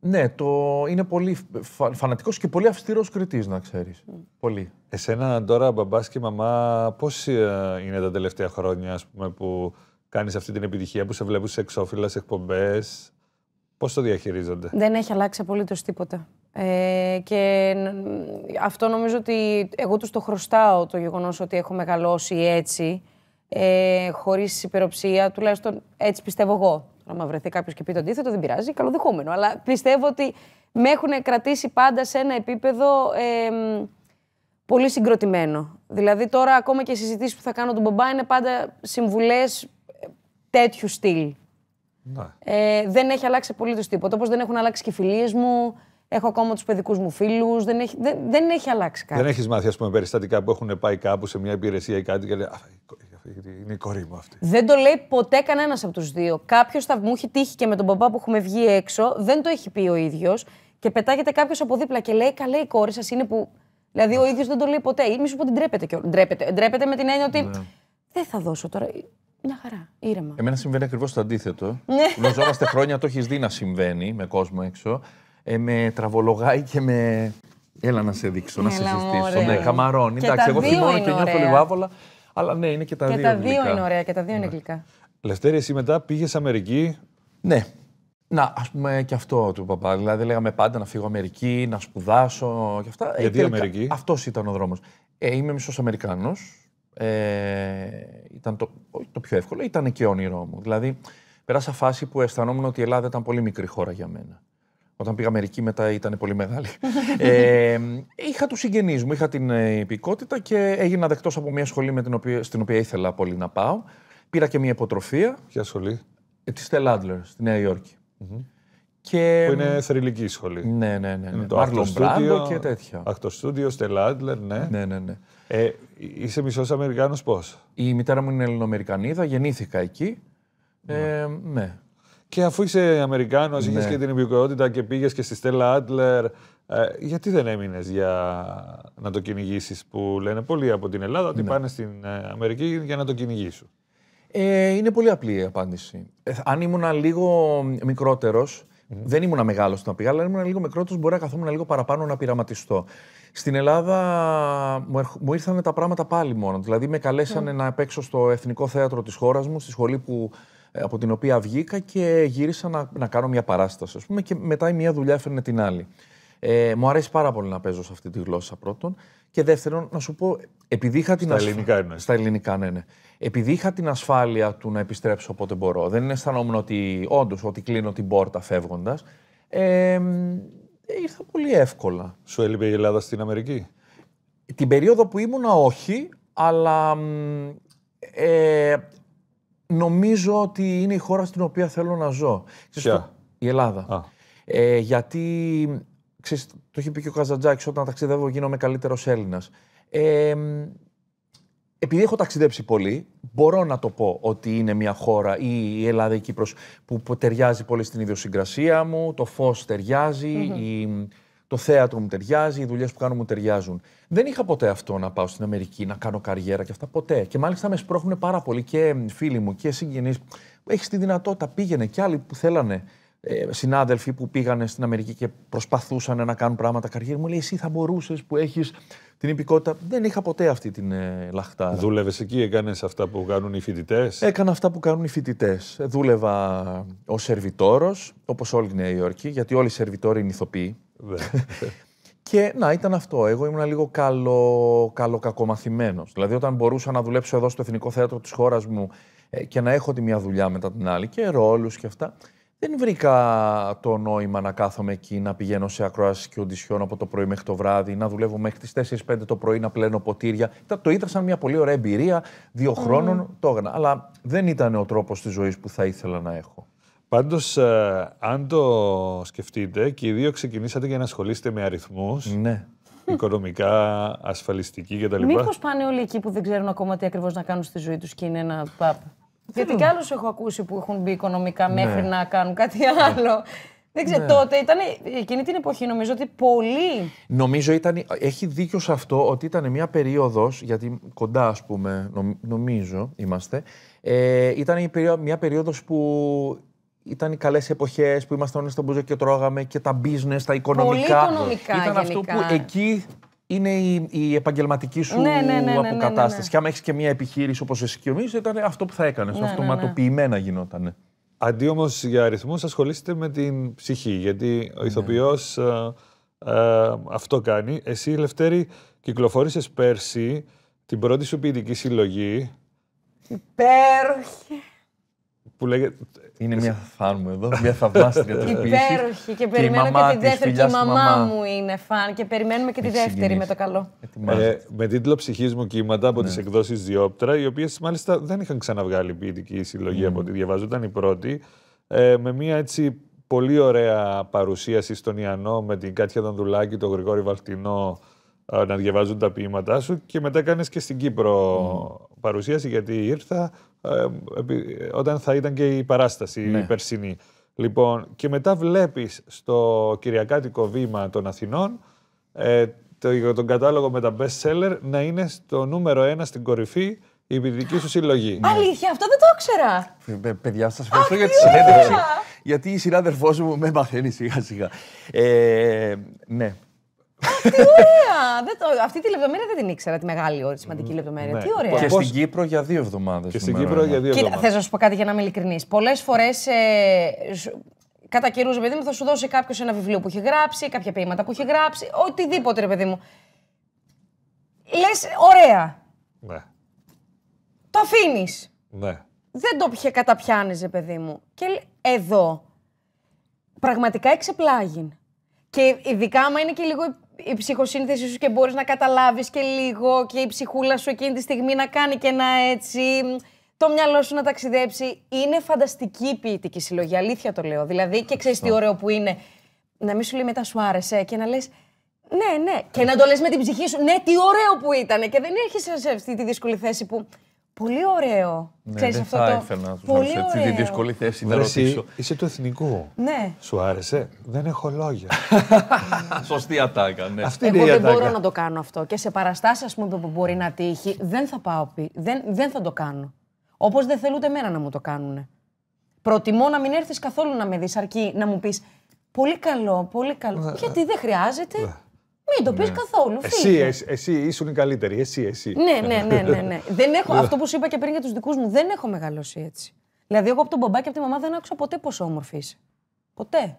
Ναι, το είναι πολύ φα... φανατικός και πολύ αυστηρός κριτής, να ξέρεις. Πολύ. Εσένα τώρα, μπαμπάς και μαμά, πώς ε, είναι τα τελευταία χρόνια ας πούμε, που κάνεις αυτή την επιτυχία, που σε βλέπουν σε εξώφυλλα, σε εκπομπές. Πώς το διαχειρίζονται. Δεν έχει αλλάξει απολύτως τίποτα. Ε, και αυτό νομίζω ότι εγώ τους το χρωστάω το γεγονός ότι έχω μεγαλώσει έτσι, ε, χωρίς υπεροψία, τουλάχιστον έτσι πιστεύω εγώ. Αν βρεθεί κάποιος και πει το αντίθετο, δεν πειράζει, καλοδεχούμενο. Αλλά πιστεύω ότι με έχουν κρατήσει πάντα σε ένα επίπεδο ε, πολύ συγκροτημένο. Δηλαδή τώρα ακόμα και οι συζητήσεις που θα κάνω τον Μπομπά είναι πάντα συμβουλές ε, τέτοιου στυλ. Ναι. Ε, δεν έχει αλλάξει πολύ τίποτα. Όπως δεν έχουν αλλάξει και οι φιλίες μου, Έχω ακόμα τους παιδικούς μου φίλους. Δεν έχει, δεν, δεν έχει αλλάξει κάτι. Δεν έχεις μάθει, ας πούμε, περιστατικά που έχουν πάει κάπου σε μια υπηρεσία ή κάτι και λέει Α, είναι η κατι και λεει ειναι η κορη μου αυτή. Δεν το λέει ποτέ κανένας από τους δύο. Κάποιος θα μου έχει τύχει και με τον παπά που έχουμε βγει έξω, δεν το έχει πει ο ίδιος και πετάγεται κάποιος από δίπλα και λέει Καλέ, η κόρη σας είναι που. Δηλαδή, ο ίδιος δεν το λέει ποτέ. Ή μη σου πω ότι ντρέπεται και ντρέπεται. με την έννοια ότι. Ναι. Δεν θα δώσω τώρα. Μια χαρά, ήρεμα. Εμένα συμβαίνει ακριβώς το αντίθετο. Ναι. Γνωριζόμαστε χρόνια, το έχεις δει να συμβαίνει με κόσμο έξω ε, με τραβολογάει και με. Έλα να σε δείξω, Έλα, να σε συστήσω. Ναι, καμαρώνει. Εντάξει, εγώ θυμώνω και νιώθω λιβάβολα. Αλλά ναι, είναι και τα και δύο. Και τα δύο είναι ωραία και τα δύο είναι ναι. γλυκά. Λευτέρη, εσύ μετά πήγες Αμερική. Ναι. Να, ας πούμε και αυτό του παπά. Δηλαδή, λέγαμε πάντα να φύγω Αμερική, να σπουδάσω και αυτά. Ε, Γιατί ε, Αμερική. Αυτός ήταν ο δρόμος. Ε, είμαι μισός Αμερικάνος. Ε, ήταν το, το πιο εύκολο. Ήταν και όνειρό μου. Δηλαδή, πέρασα φάση που αισθανόμουν ότι η Ελλάδα ήταν πολύ μικρή χώρα για μένα. Όταν πήγα Αμερική μετά ήταν πολύ μεγάλη. ε, είχα τους συγγενείς μου, είχα την ε, υπηκότητα και έγινα δεκτός από μια σχολή με την οποία, στην οποία ήθελα πολύ να πάω. Πήρα και μια υποτροφία. Ποια σχολή? τη Στελ Άντλερ, στη Νέα Και... Που είναι θρηλυκή σχολή. Ναι, ναι, ναι. ναι. Το Μάρλον Μπράντο και τέτοια. Ακτοστούντιο, Στελ Άντλερ, ναι. Ναι, ναι, ναι. Ε, είσαι μισός Αμερικάνος πώς. Η μητέρα μου είναι Ελληνοαμερικανίδα, γεννήθηκα εκεί. Ναι. Ε, ναι. Και αφού είσαι Αμερικάνος, ναι. είχε και την υπηκότητα και πήγες και στη Στέλλα Άντλερ. γιατί δεν έμεινες για να το κυνηγήσεις, που λένε πολλοί από την Ελλάδα ότι ναι. πάνε στην ε, Αμερική για να το κυνηγήσουν. Ε, είναι πολύ απλή η απάντηση. Ε, αν ήμουν λίγο δεν ήμουν μεγάλος να πήγα, αλλά ήμουν λίγο μικρότερος, μπορεί να καθόμουν λίγο παραπάνω να πειραματιστώ. Στην Ελλάδα μου, ερχ... ήρθαν τα πράγματα πάλι μόνο. Δηλαδή, με καλέσανε να παίξω στο Εθνικό Θέατρο της χώρας μου, στη σχολή που ε, από την οποία βγήκα και γύρισα να, να κάνω μια παράσταση, ας πούμε, και μετά η μία δουλειά έφερνε την άλλη. Ε, μου αρέσει πάρα πολύ να παίζω σε αυτή τη γλώσσα πρώτον. Και δεύτερον, να σου πω, επειδή είχα την ασφάλεια. Στα ελληνικά, ναι, ναι. Επειδή είχα την ασφάλεια του να επιστρέψω όποτε μπορώ, δεν αισθανόμουν ότι όντως ότι κλείνω την πόρτα φεύγοντας. Ε, ήρθα πολύ εύκολα. Σου έλειπε η Ελλάδα στην Αμερική. Την περίοδο που ήμουνα όχι, αλλά ε, νομίζω ότι είναι η χώρα στην οποία θέλω να ζω. Ποια? Η Ελλάδα. Ε, γιατί, ξέρεις, το έχει πει και ο Καζαντζάκης, όταν ταξιδεύω γίνομαι καλύτερος Έλληνας. Ε, επειδή έχω ταξιδέψει πολύ, μπορώ να το πω ότι είναι μια χώρα ή η Ελλάδα ή η Κύπρος που ταιριάζει πολύ στην ιδιοσυγκρασία μου, το φως ταιριαζει η το θέατρο μου ταιριάζει, οι δουλειές που κάνω μου ταιριάζουν. Δεν είχα ποτέ αυτό να πάω στην Αμερική, να κάνω καριέρα και αυτά ποτέ. Και μάλιστα με σπρώχνουν πάρα πολύ και φίλοι μου και συγγενείς. Έχεις τη δυνατότητα, πήγαινε και άλλοι που θέλανε. Ε, συνάδελφοι που πήγαν στην Αμερική και προσπαθούσαν να κάνουν πράγματα καριέρα. Μου λέει: Εσύ θα μπορούσες που έχεις την υπηκότητα. Δεν είχα ποτέ αυτή την ε, λαχτάρα. Δούλευες εκεί, έκανες αυτά που κάνουν οι φοιτητές. Έκανα αυτά που κάνουν οι φοιτητές. Δούλευα ως σερβιτόρος, όπως όλη η Νέα Υόρκη, γιατί όλοι οι σερβιτόροι είναι ηθοποιοί. Ναι. και να, ήταν αυτό. Εγώ ήμουν λίγο καλό, καλοκακομαθημένο. Δηλαδή, όταν μπορούσα να δουλέψω εδώ στο Εθνικό Θέατρο της χώρας μου ε, και να έχω τη μία δουλειά μετά την άλλη και ρόλους και αυτά, δεν βρήκα το νόημα να κάθομαι εκεί, να πηγαίνω σε ακρόαση και οντισιών από το πρωί μέχρι το βράδυ, να δουλεύω μέχρι τις 4-5 το πρωί να πλένω ποτήρια. Το είδα σαν μια πολύ ωραία εμπειρία, δύο χρόνων το έκανα. Αλλά δεν ήταν ο τρόπος της ζωής που θα ήθελα να έχω. Πάντως, ε, αν το σκεφτείτε, και οι δύο ξεκινήσατε για να ασχολείστε με αριθμούς. Ναι. Οικονομικά, ασφαλιστική κτλ. Μήπως πάνε όλοι εκεί που δεν ξέρουν ακόμα τι ακριβώς να κάνουν στη ζωή τους και είναι ένα παπ. Γιατί κι άλλους έχω ακούσει που έχουν μπει οικονομικά ναι. μέχρι να κάνουν κάτι ναι. άλλο. Δεν ξέρω, ναι. τότε ήταν εκείνη την εποχή νομίζω ότι πολλοί... Νομίζω ήταν. Έχει δίκιο σε αυτό ότι ήταν μια περίοδος, γιατί κοντά, ας πούμε, νομίζω είμαστε. Ε, ήταν μια περίοδος που ήταν οι καλές εποχές που ήμασταν όλοι στον Μπούζο και τρώγαμε και τα business, τα οικονομικά. Πολύ οικονομικά ήταν αυτό που εκεί είναι η, η επαγγελματική σου ναι, ναι, ναι, ναι, ναι αποκατάσταση. Ναι. Και άμα έχεις και μια επιχείρηση όπως εσύ και εμείς, ήταν αυτό που θα έκανες. αυτοματοποιημένα γινόταν. Αντί όμως για αριθμούς, ασχολήσετε με την ψυχή. Γιατί ο ηθοποιός ε, ε, αυτό κάνει. Εσύ, Λευτέρη, κυκλοφόρησε πέρσι την πρώτη σου ποιητική συλλογή. Υπέροχη που λέγεται. Είναι μια φαν μου εδώ, μια θαυμάστρια τη ποιήση. Υπέροχη και περιμένω και, τη δεύτερη. Και η μαμά μου είναι φαν και περιμένουμε και τη δεύτερη με το καλό. Ε, με τίτλο Ψυχή μου κύματα από ναι. τις εκδόσεις Διόπτρα, οι οποίες μάλιστα δεν είχαν ξαναβγάλει ποιητική συλλογή από ναι. ό,τι διαβάζω, ήταν η πρώτη. Ε, με μια έτσι πολύ ωραία παρουσίαση στον Ιαννό με την Κάτια Δανδουλάκη, τον Γρηγόρη Βαλτινό, να διαβάζουν τα ποίηματά σου και μετά κάνεις και στην Κύπρο παρουσίαση γιατί ήρθα ε, όταν θα ήταν και η παράσταση η ναι. περσινή. Λοιπόν, και μετά βλέπεις στο Κυριακάτικο Βήμα των Αθηνών ε, το, τον κατάλογο με τα best seller να είναι στο νούμερο ένα στην κορυφή η ποιητική σου συλλογή. Ναι. Αλήθεια, αυτό δεν το ήξερα. Ε, παιδιά, σας ευχαριστώ για τη συνέντευξη. Γιατί η συνάδελφός μου με μαθαίνει σιγά σιγά. Ε, ναι, τι ωραία! αυτή τη λεπτομέρεια δεν την ήξερα, τη μεγάλη ώρα, σημαντική λεπτομέρεια. Ναι. Τι ωραία. Και στην Κύπρο για δύο εβδομάδες. Και στην Κύπρο για δύο εβδομάδε. Θε να σου πω κάτι για να είμαι ειλικρινής. Πολλές φορές ε, κατά καιρούς, παιδί μου, θα σου δώσει κάποιος ένα βιβλίο που έχει γράψει, κάποια ποίηματα που έχει γράψει, οτιδήποτε, ρε παιδί μου. Λες, ωραία. Ναι. Το αφήνεις. Ναι. Δεν το είχε καταπιάνεις, ρε παιδί μου. Και εδώ. Πραγματικά εξεπλάγει. Και ειδικά άμα είναι και λίγο η ψυχοσύνθεση σου και μπορείς να καταλάβεις και λίγο και η ψυχούλα σου εκείνη τη στιγμή να κάνει και να έτσι, το μυαλό σου να ταξιδέψει. Είναι φανταστική ποιητική συλλογή, αλήθεια το λέω. Δηλαδή και ξέρεις τι ωραίο που είναι. Να μην σου λέει μετά σου άρεσε και να λες ναι, ναι. Και να το λες με την ψυχή σου, ναι, τι ωραίο που ήταν. Και δεν έρχεσαι σε αυτή τη δύσκολη θέση που Πολύ ωραίο. Ναι, Ξέρεις, δεν αυτό θα το... να Πολύ σε αυτή τη δύσκολη θέση να ρωτήσω. Είσαι του εθνικού. Ναι. Σου άρεσε. Δεν έχω λόγια. Σωστή ατάκα, ναι. Αυτή Εγώ είναι η δεν μπορώ να το κάνω αυτό. Και σε παραστάσεις, πούμε, που μπορεί να τύχει, δεν θα πάω πει. Δεν, δεν θα το κάνω. Όπως δεν θέλουν εμένα να μου το κάνουν. Προτιμώ να μην έρθεις καθόλου να με δεις αρκεί να μου πεις. πολύ καλό, πολύ καλό. Ναι, Γιατί δεν χρειάζεται. Ναι. Μην το πεις ναι. καθόλου. Εσύ, εσύ, εσύ ήσουν η καλύτερη. Εσύ, εσύ. Ναι, ναι, ναι. ναι, ναι. δεν έχω, ναι. αυτό που σου είπα και πριν για τους δικούς μου, δεν έχω μεγαλώσει έτσι. Δηλαδή, εγώ από τον μπαμπά και από τη μαμά δεν άκουσα ποτέ πόσο όμορφη είσαι. Ποτέ.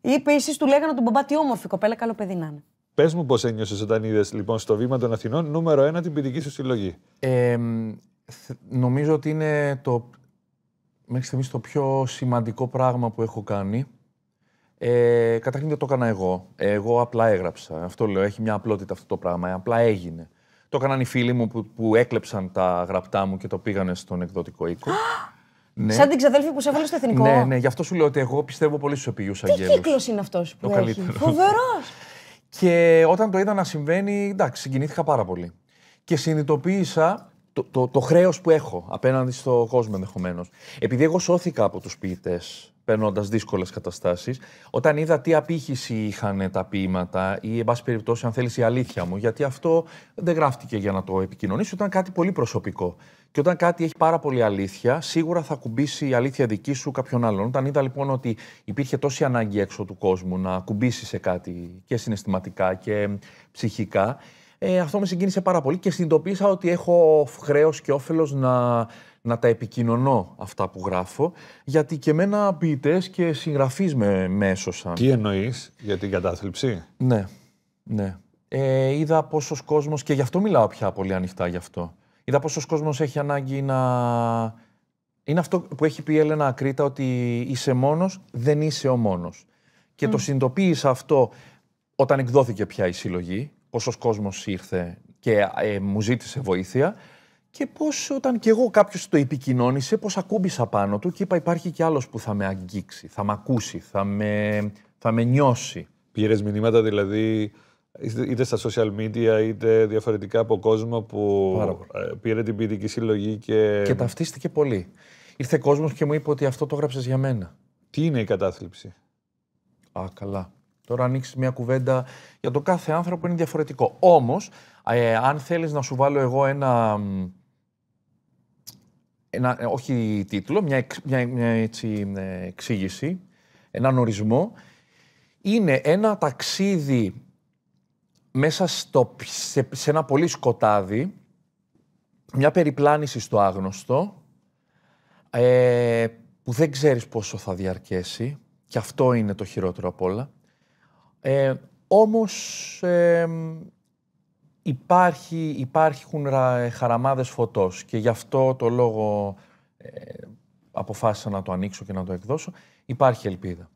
Ή επίση του λέγανε τον μπαμπά τι όμορφη κοπέλα, καλό παιδί να είναι. Πες μου πώς ένιωσες όταν είδες λοιπόν στο βήμα των Αθηνών νούμερο 1 την ποινική σου συλλογή. Ε, νομίζω ότι είναι το, μέχρι στιγμής το πιο σημαντικό πράγμα που έχω κάνει ε, καταρχήν δεν το έκανα εγώ. Εγώ απλά έγραψα. Αυτό λέω. Έχει μια απλότητα αυτό το πράγμα. Ε, απλά έγινε. Το έκαναν οι φίλοι μου που, που έκλεψαν τα γραπτά μου και το πήγανε στον εκδοτικό οίκο. ναι. Σαν την ξαδέλφη που σε έβαλε στο εθνικό. Ναι, ναι, γι' αυτό σου λέω ότι εγώ πιστεύω πολύ στους επίγειους αγγέλου. Τι κύκλος είναι αυτός που το έχει. Φοβερός. και όταν το είδα να συμβαίνει, εντάξει, συγκινήθηκα πάρα πολύ. Και συνειδητοποίησα το, το, το χρέος που έχω απέναντι στον κόσμο ενδεχομένως. Επειδή εγώ σώθηκα από τους ποιητές περνώντας δύσκολες καταστάσεις. Όταν είδα τι απήχηση είχαν τα ποίηματα ή, εν πάση περιπτώσει, αν θέλεις, η αλήθεια μου, γιατί αυτό δεν γράφτηκε για να το επικοινωνήσω, ήταν κάτι πολύ προσωπικό. Και όταν κάτι έχει πάρα πολύ αλήθεια, σίγουρα θα κουμπίσει η αλήθεια δική σου κάποιον άλλον. Όταν είδα λοιπόν ότι υπήρχε τόση ανάγκη έξω του κόσμου να κουμπίσει σε κάτι και συναισθηματικά και ψυχικά, ε, αυτό με συγκίνησε πάρα πολύ και συνειδητοποίησα ότι έχω χρέος και όφελος να να τα επικοινωνώ αυτά που γράφω, γιατί και μένα ποιητές και συγγραφείς με, με έσωσαν. Τι εννοείς για την κατάθλιψη? Ναι, ναι. Ε, είδα πόσος κόσμος και γι' αυτό μιλάω πια πολύ ανοιχτά γι' αυτό, είδα πόσος κόσμος έχει ανάγκη να... Είναι αυτό που έχει πει η Έλενα Ακρίτα, ότι είσαι μόνος, δεν είσαι ο μόνος. Και το συνειδητοποίησα αυτό όταν εκδόθηκε πια η συλλογή, πόσος κόσμος ήρθε και ε, μου ζήτησε βοήθεια, και πώς όταν κι εγώ κάποιος το επικοινώνησε, πώς ακούμπησα πάνω του και είπα: Υπάρχει κι άλλος που θα με αγγίξει, θα με ακούσει, θα με, θα με νιώσει. Πήρες μηνύματα δηλαδή είτε στα social media είτε διαφορετικά από κόσμο που ε, πήρε την ποιητική συλλογή και. Και ταυτίστηκε πολύ. Ήρθε κόσμος και μου είπε ότι αυτό το έγραψες για μένα. Τι είναι η κατάθλιψη. Α, καλά. Τώρα ανοίξεις μια κουβέντα για το κάθε άνθρωπο είναι διαφορετικό. Όμως, ε, αν θέλεις να σου βάλω εγώ ένα ένα, ε, όχι τίτλο, μια, μια, έτσι, ε, εξήγηση, έναν ορισμό. Είναι ένα ταξίδι μέσα στο, σε, ένα πολύ σκοτάδι, μια περιπλάνηση στο άγνωστο, ε, που δεν ξέρεις πόσο θα διαρκέσει, και αυτό είναι το χειρότερο απ' όλα. Ε, όμως, ε, Υπάρχει, υπάρχουν χαραμάδες φωτός και γι' αυτό το λόγο ε, αποφάσισα να το ανοίξω και να το εκδώσω. Υπάρχει ελπίδα.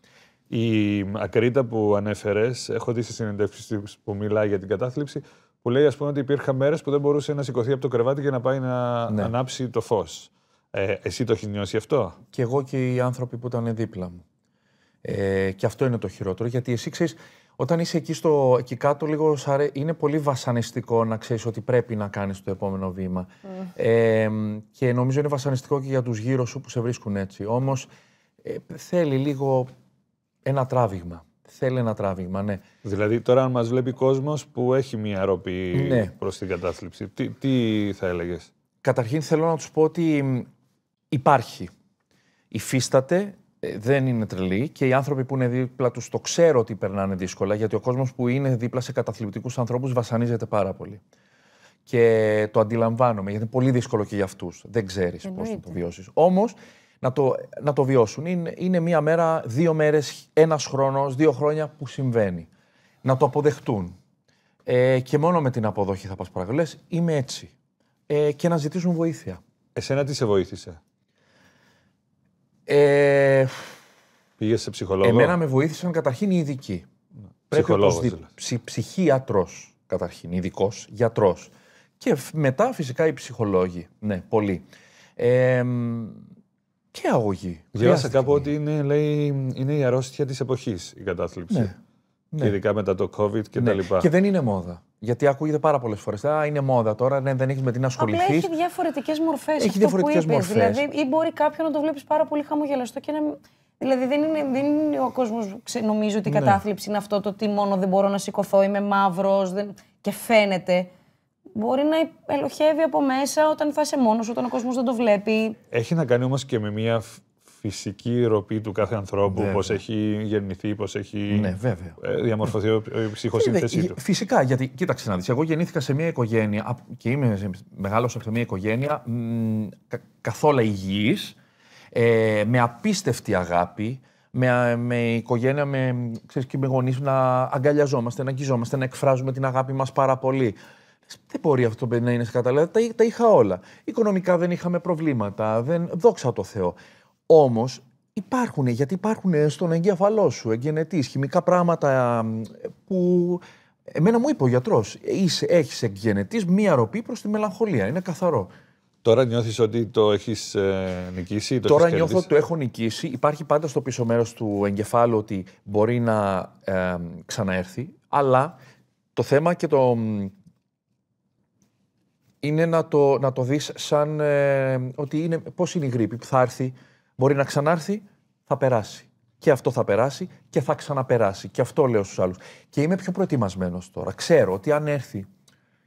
Η Ακρίτα που ανέφερες, έχω δει σε συνέντευξη που μιλάει για την κατάθλιψη, που λέει ας πούμε, ότι υπήρχαν μέρες που δεν μπορούσε να σηκωθεί από το κρεβάτι και να πάει να ναι. ανάψει το φως. Ε, εσύ το έχεις νιώσει αυτό. Κι εγώ και οι άνθρωποι που ήταν δίπλα μου. Ε, και αυτό είναι το χειρότερο, γιατί εσύ ξέρεις, όταν είσαι εκεί, στο, εκεί κάτω, λίγο σαρέ, είναι πολύ βασανιστικό να ξέρεις ότι πρέπει να κάνεις το επόμενο βήμα. και νομίζω είναι βασανιστικό και για τους γύρω σου που σε βρίσκουν έτσι. Όμως ε, θέλει λίγο ένα τράβηγμα. Θέλει ένα τράβηγμα, ναι. Δηλαδή, τώρα, αν μας βλέπει κόσμος που έχει μία ροπή ναι. προς την κατάθλιψη, τι, τι θα έλεγες. Καταρχήν, θέλω να τους πω ότι υπάρχει. Υφίσταται, ε, δεν είναι τρελή και οι άνθρωποι που είναι δίπλα τους το ξέρω ότι περνάνε δύσκολα, γιατί ο κόσμος που είναι δίπλα σε καταθλιπτικούς ανθρώπους βασανίζεται πάρα πολύ. Και το αντιλαμβάνομαι, γιατί είναι πολύ δύσκολο και για αυτούς. Δεν ξέρεις πώς θα το βιώσεις. Όμως να το, να το βιώσουν. Είναι, είναι μία μέρα, δύο μέρες, ένας χρόνος, δύο χρόνια που συμβαίνει. Να το αποδεχτούν. Ε, και μόνο με την αποδοχή θα πας παρακαλέ. Είμαι έτσι. Ε, και να ζητήσουν βοήθεια. Εσένα τι σε βοήθησε. Ε, Πήγες σε ψυχολόγο. Εμένα με βοήθησαν καταρχήν οι ειδικοί. Ψυχολόγος δι... Δηλαδή. ψυ... καταρχήν, ειδικός γιατρός. Και μετά φυσικά οι ψυχολόγοι. Ναι, πολύ. και αγωγή. Διάβασα κάπου ότι είναι, λέει, είναι η αρρώστια της εποχής η κατάθλιψη. Ναι. Ναι. Ειδικά μετά το COVID και ναι. τα λοιπά. Και δεν είναι μόδα. Γιατί ακούγεται πάρα πολλές φορές. Α, είναι μόδα τώρα, ναι, δεν έχεις με την να ασχοληθεί. Απλά έχει διαφορετικές μορφές. Έχει διαφορετικέ μορφές. Δηλαδή, ή μπορεί κάποιον να το βλέπεις πάρα πολύ χαμογελαστό και να. Δηλαδή, δεν είναι, δεν ο κόσμος, νομίζω, ότι η ναι. είναι αυτό το τι μόνο δεν μπορώ να σηκωθώ, είμαι μαύρος δεν... και φαίνεται. Μπορεί να ελοχεύει από μέσα όταν θα είσαι μόνος, όταν ο κόσμος δεν το βλέπει. Έχει να κάνει όμως και με μια φυσική ροπή του κάθε ανθρώπου, πώς έχει γεννηθεί, πώς έχει ναι, ε, διαμορφωθεί η ψυχοσύνθεσή του. Φυσικά, γιατί κοίταξε να δεις. Εγώ γεννήθηκα σε μια οικογένεια και είμαι μεγάλο σε μια οικογένεια καθόλου υγιής, ε, με απίστευτη αγάπη, με, με οικογένεια, με, ξέρεις, και με γονείς να αγκαλιαζόμαστε, να αγγιζόμαστε, να εκφράζουμε την αγάπη μας πάρα πολύ. Δεν μπορεί αυτό να είναι σε καταλάβει. Τα, είχα όλα. Οικονομικά δεν είχαμε προβλήματα. Δεν, δόξα το Θεό. Όμως υπάρχουν, γιατί υπάρχουν στον εγκέφαλό σου εγγενετής, χημικά πράγματα ε, που. Εμένα μου είπε ο γιατρός, έχεις εγγενετής μία ροπή προς τη μελαγχολία. Είναι καθαρό. Τώρα νιώθεις ότι το έχεις ε, νικήσει, ή το Τώρα νιώθω ότι το έχω νικήσει. Υπάρχει πάντα στο πίσω μέρος του εγκεφάλου ότι μπορεί να ε, ξαναέρθει, αλλά το θέμα και το. είναι να το, να το δεις σαν ε, ότι είναι, πώς είναι η γρήπη που θα έρθει, Μπορεί να ξανάρθει, θα περάσει. Και αυτό θα περάσει και θα ξαναπεράσει. Και αυτό λέω στους άλλους. Και είμαι πιο προετοιμασμένος τώρα. Ξέρω ότι αν έρθει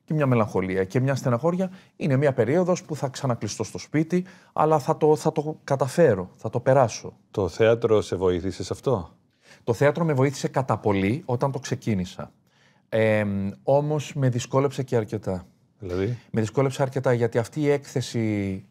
και μια μελαγχολία και μια στεναχώρια, είναι μια περίοδος που θα ξανακλειστώ στο σπίτι, αλλά θα το, θα το καταφέρω, θα το περάσω. Το θέατρο σε βοήθησε σε αυτό. Το θέατρο με βοήθησε κατά πολύ όταν το ξεκίνησα. Ε, Όμως με δυσκόλεψε και αρκετά. Δηλαδή. Με δυσκόλεψε αρκετά γιατί αυτή η έκθεση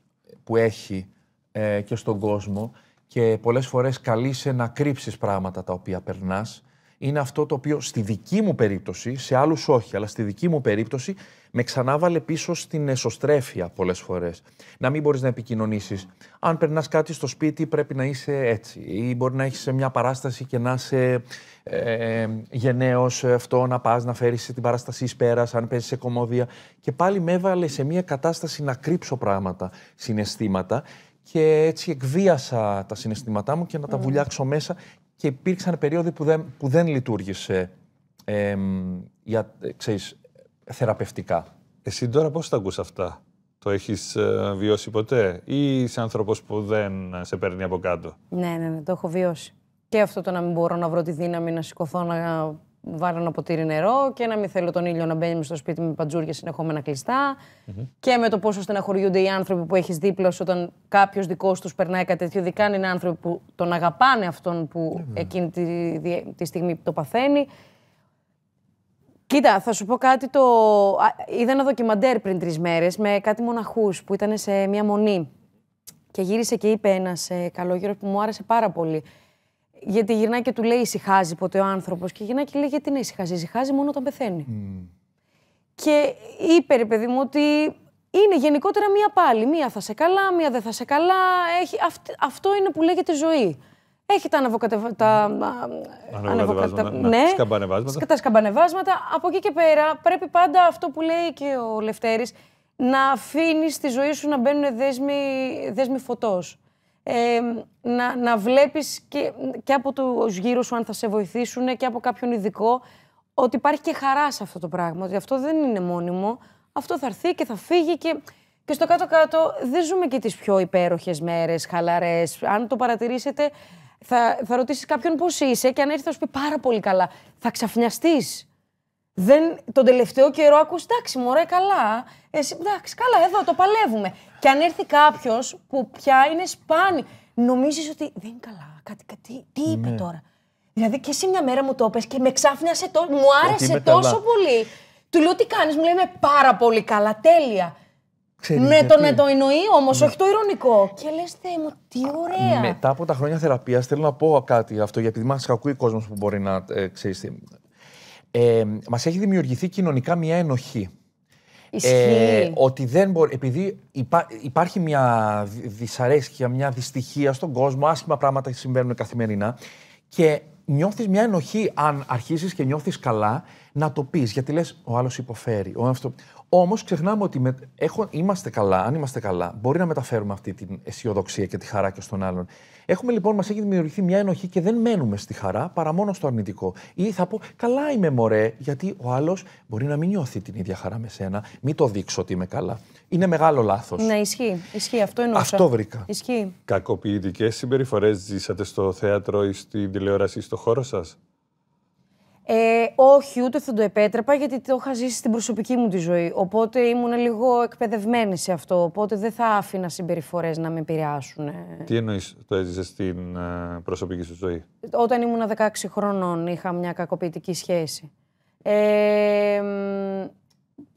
που έχει ε, και στον κόσμο και πολλές φορές καλείσαι να κρύψεις πράγματα τα οποία περνάς, είναι αυτό το οποίο στη δική μου περίπτωση, σε άλλους όχι, αλλά στη δική μου περίπτωση, με ξανάβαλε πίσω στην εσωστρέφεια πολλές φορές. Να μην μπορείς να επικοινωνήσεις. Αν περνάς κάτι στο σπίτι πρέπει να είσαι έτσι ή μπορεί να έχεις μια παράσταση και να είσαι ε, γενναίος αυτό, να πας να φέρεις την παράσταση εις πέρας, αν παίζεις σε κομμόδια. Και πάλι με έβαλε σε μια κατάσταση να κρύψω πράγματα, συναισθήματα και έτσι εκβίασα τα συναισθήματά μου και να τα βουλιάξω μέσα και υπήρξαν περίοδοι που δεν, που δεν λειτουργήσε για, ε, ξέρεις, θεραπευτικά. Εσύ τώρα πώς τα ακούς αυτά. Το έχεις ε, βιώσει ποτέ ή είσαι άνθρωπος που δεν σε παίρνει από κάτω. Ναι, ναι, ναι, το έχω βιώσει. Και αυτό το να μην μπορώ να βρω τη δύναμη να σηκωθώ να βάλω ένα ποτήρι νερό και να μην θέλω τον ήλιο να μπαίνει στο σπίτι με παντζούρια συνεχόμενα Και με το πόσο στεναχωριούνται οι άνθρωποι που έχεις δίπλα σου όταν κάποιος δικός τους περνάει κάτι τέτοιο. δικά είναι άνθρωποι που τον αγαπάνε αυτόν που mm εκείνη τη, τη στιγμή το παθαίνει. Κοίτα, θα σου πω κάτι. Το... Είδα ένα δοκιμαντέρ πριν τρεις μέρες με κάτι μοναχούς που ήταν σε μια μονή. Και γύρισε και είπε ένας ε, καλόγερος που μου άρεσε πάρα πολύ. Γιατί γυρνάει και του λέει ησυχάζει ποτέ ο άνθρωπος. Και γυρνάει και λέει γιατί να ησυχάζει. Ησυχάζει μόνο όταν πεθαίνει. Και είπε ρε παιδί μου ότι είναι γενικότερα μία πάλι. Μία θα σε καλά, μία δεν θα σε καλά. Έχει, αυτό είναι που λέγεται ζωή. Έχει τα τα Ναι, ναι σκαμπανεβάσματα. Τα σκαμπανεβάσματα. Από εκεί και πέρα πρέπει πάντα αυτό που λέει και ο Λευτέρης να αφήνεις στη ζωή σου να μπαίνουν δέσμοι, δέσμοι να, να βλέπεις και, και από τους γύρους σου αν θα σε βοηθήσουν και από κάποιον ειδικό ότι υπάρχει και χαρά σε αυτό το πράγμα, ότι αυτό δεν είναι μόνιμο, αυτό θα έρθει και θα φύγει και, και στο κάτω-κάτω δεν ζούμε και τις πιο υπέροχες μέρες, χαλαρές. Αν το παρατηρήσετε θα, θα ρωτήσεις κάποιον πώς είσαι και αν έρθει θα σου πει πάρα πολύ καλά. Θα ξαφνιαστείς δεν, τον τελευταίο καιρό ακούς, εντάξει μωρέ καλά, εσύ, εντάξει καλά εδώ το παλεύουμε. Και αν έρθει κάποιος που πια είναι σπάνι, νομίζεις ότι δεν είναι καλά, κάτι, κάτι τι είπε ναι. τώρα. Δηλαδή και εσύ μια μέρα μου το πες και με ξάφνιασε τόσο, μου άρεσε τόσο πολύ. Του λέω τι κάνεις, μου λέει είμαι πάρα πολύ καλά, τέλεια. Ξέρεις, ναι, το, ναι, το εννοεί όμως, ναι. όχι το ηρωνικό. Και λες, Θεέ μου, τι ωραία. Μετά από τα χρόνια θεραπείας, θέλω να πω κάτι αυτό, γιατί μα ακούει κόσμος που μπορεί να ε, ξέρεις ε, μας έχει δημιουργηθεί κοινωνικά μια ενοχή. Ε, ότι δεν μπορεί, επειδή υπάρχει μια δυσαρέσκεια, μια δυστυχία στον κόσμο, άσχημα πράγματα συμβαίνουν καθημερινά και νιώθεις μια ενοχή αν αρχίσεις και νιώθεις καλά να το πεις γιατί λες ο άλλος υποφέρει. Ο, Όμως ξεχνάμε ότι με, έχω, είμαστε καλά, αν είμαστε καλά μπορεί να μεταφέρουμε αυτή την αισιοδοξία και τη χαρά και στον άλλον. Έχουμε λοιπόν, μας έχει δημιουργηθεί μια ενοχή και δεν μένουμε στη χαρά παρά μόνο στο αρνητικό. Ή θα πω, καλά είμαι μωρέ, γιατί ο άλλος μπορεί να μην νιώθει την ίδια χαρά με σένα. Μην το δείξω ότι είμαι καλά. Είναι μεγάλο λάθος. Ναι, ισχύει. Ισχύει. Αυτό εννοούσα. Αυτό βρήκα. Ισχύει. Κακοποιητικές συμπεριφορές ζήσατε στο θέατρο ή στην τηλεόραση ή στο χώρο σας. Ε, όχι, ούτε θα το επέτρεπα γιατί το είχα ζήσει στην προσωπική μου τη ζωή. Οπότε ήμουν λίγο εκπαιδευμένη σε αυτό. Οπότε δεν θα άφηνα συμπεριφορές να με επηρεάσουν. Τι εννοείς το έζησες στην ε, προσωπική σου ζωή, Όταν ήμουν 16 χρονών, είχα μια κακοποιητική σχέση. Ε,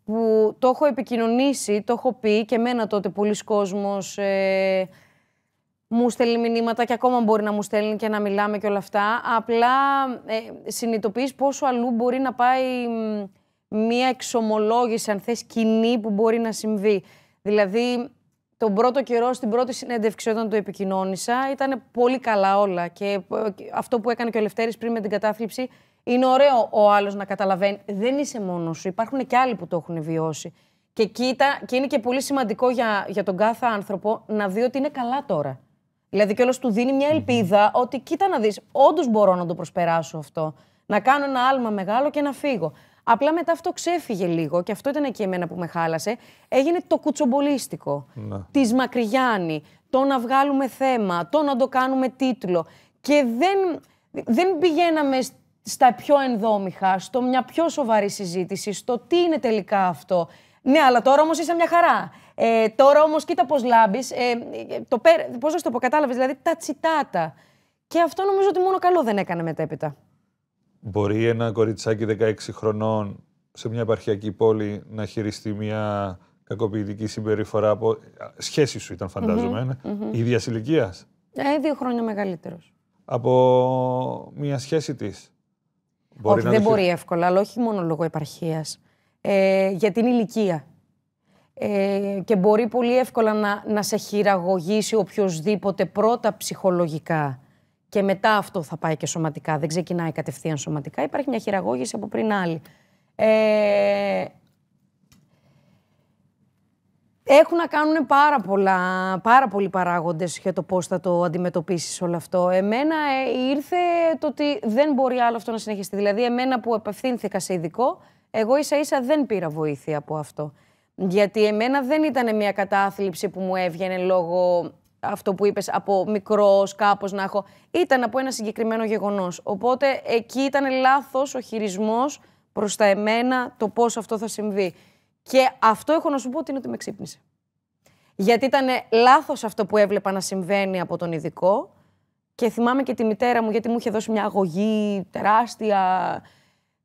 που το έχω επικοινωνήσει, το έχω πει και μένα τότε πολλοί κόσμος ε, μου στέλνει μηνύματα και ακόμα μπορεί να μου στέλνει και να μιλάμε και όλα αυτά. Απλά ε, συνειδητοποιείς πόσο αλλού μπορεί να πάει μία εξομολόγηση, αν θες, κοινή που μπορεί να συμβεί. Δηλαδή, τον πρώτο καιρό, στην πρώτη συνέντευξη όταν το επικοινώνησα, ήταν πολύ καλά όλα. Και ε, αυτό που έκανε και ο Λευτέρης πριν με την κατάθλιψη, είναι ωραίο ο άλλος να καταλαβαίνει. Δεν είσαι μόνος σου. Υπάρχουν και άλλοι που το έχουν βιώσει. Και, κοίτα, και είναι και πολύ σημαντικό για, για τον κάθε άνθρωπο να δει ότι είναι καλά τώρα. Δηλαδή κιόλα του δίνει μια ελπίδα ότι κοίτα να δεις, όντως μπορώ να το προσπεράσω αυτό. Να κάνω ένα άλμα μεγάλο και να φύγω. Απλά μετά αυτό ξέφυγε λίγο και αυτό ήταν και εμένα που με χάλασε. Έγινε το κουτσομπολίστικο. Ναι. Της Μακριγιάννη. Το να βγάλουμε θέμα, το να το κάνουμε τίτλο. Και δεν, δεν πηγαίναμε στα πιο ενδόμηχα, στο μια πιο σοβαρή συζήτηση, στο τι είναι τελικά αυτό. Ναι, αλλά τώρα όμως είσαι μια χαρά. Ε, τώρα όμως, κοίτα πώς λάμπεις. Ε, το Πώς να το πω, κατάλαβες, δηλαδή τα τσιτάτα. Και αυτό νομίζω ότι μόνο καλό δεν έκανε μετέπειτα. Μπορεί ένα κοριτσάκι 16 χρονών σε μια επαρχιακή πόλη να χειριστεί μια κακοποιητική συμπεριφορά από. Σχέση σου ήταν, φαντάζομαι. Mm-hmm, mm-hmm. δύο χρόνια μεγαλύτερος. Από μια σχέση της. Όχι, δεν μπορεί εύκολα, αλλά όχι μόνο λόγω επαρχίας. Ε, για την ηλικία ε, και μπορεί πολύ εύκολα να, να σε χειραγωγήσει οποιοδήποτε πρώτα ψυχολογικά και μετά αυτό θα πάει και σωματικά. Δεν ξεκινάει κατευθείαν σωματικά. Υπάρχει μια χειραγώγηση από πριν άλλη. Ε, έχουν να κάνουν πάρα, πολλά, πάρα πολλοί παράγοντες για το πώς θα το αντιμετωπίσεις όλο αυτό. Εμένα ε, ήρθε το ότι δεν μπορεί άλλο αυτό να συνεχιστεί. Δηλαδή εμένα που απευθύνθηκα σε ειδικό, εγώ ίσα ίσα δεν πήρα βοήθεια από αυτό. Γιατί εμένα δεν ήταν μια κατάθλιψη που μου έβγαινε λόγω αυτό που είπες από μικρός κάπως να έχω. Ήταν από ένα συγκεκριμένο γεγονός. Οπότε εκεί ήταν λάθος ο χειρισμός προς τα εμένα το πώς αυτό θα συμβεί. Και αυτό έχω να σου πω ότι είναι ότι με ξύπνησε. Γιατί ήταν λάθος αυτό που έβλεπα να συμβαίνει από τον ειδικό και θυμάμαι και τη μητέρα μου γιατί μου είχε δώσει μια αγωγή τεράστια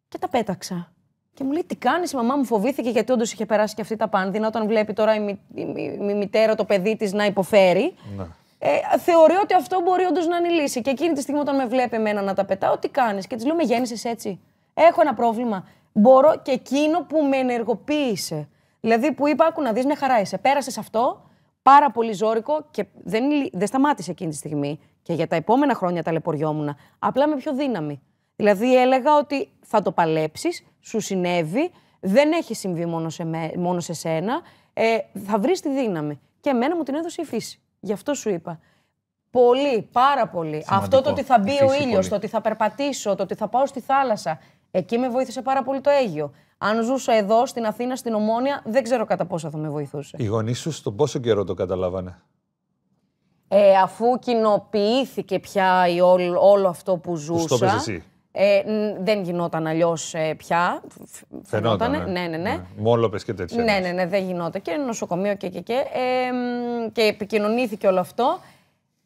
και τα πέταξα. Και μου λέει: Τι κάνεις, μαμά μου φοβήθηκε γιατί όντως είχε περάσει και αυτή τα πάνδυνα. Όταν βλέπει τώρα η, η, μητέρα το παιδί της να υποφέρει. Ναι. Ε, θεωρεί ότι αυτό μπορεί όντως να είναι η λύση. Και εκείνη τη στιγμή, όταν με βλέπει εμένα να τα πετάω, τι κάνεις. Και της λέω: Με γέννησες έτσι. Έχω ένα πρόβλημα. Μπορώ και εκείνο που με ενεργοποίησε. Δηλαδή που είπα: Ακού να δεις, μια χαρά είσαι. Πέρασες αυτό. Πάρα πολύ ζώρικο και δεν, δεν σταμάτησε εκείνη τη στιγμή. Και για τα επόμενα χρόνια ταλαιπωριόμουν. Απλά με πιο δύναμη. Δηλαδή έλεγα ότι θα το παλέψεις, σου συνέβη, δεν έχει συμβεί μόνο σε, με, μόνο σε σένα, ε, θα βρεις τη δύναμη. Και εμένα μου την έδωσε η φύση. Γι' αυτό σου είπα. Πολύ, πάρα πολύ. Αυτό το ότι θα μπει ο ήλιος, το ότι θα περπατήσω, το ότι θα πάω στη θάλασσα. Εκεί με βοήθησε πάρα πολύ το Αίγιο. Αν ζούσα εδώ, στην Αθήνα, στην Ομόνια, δεν ξέρω κατά πόσο θα με βοηθούσε. Οι γονείς σου στον πόσο καιρό το καταλάβανε. Ε, αφού κοινοποιήθηκε πια όλο, αυτό που ζούσα. Ε, δεν γινόταν αλλιώς ε, πια. Φαινόταν. Ναι, ναι, ναι. ναι. ναι. και τέτοια. Ναι, ναι, ναι, δεν γινόταν. Και νοσοκομείο και και και. Ε, και επικοινωνήθηκε όλο αυτό.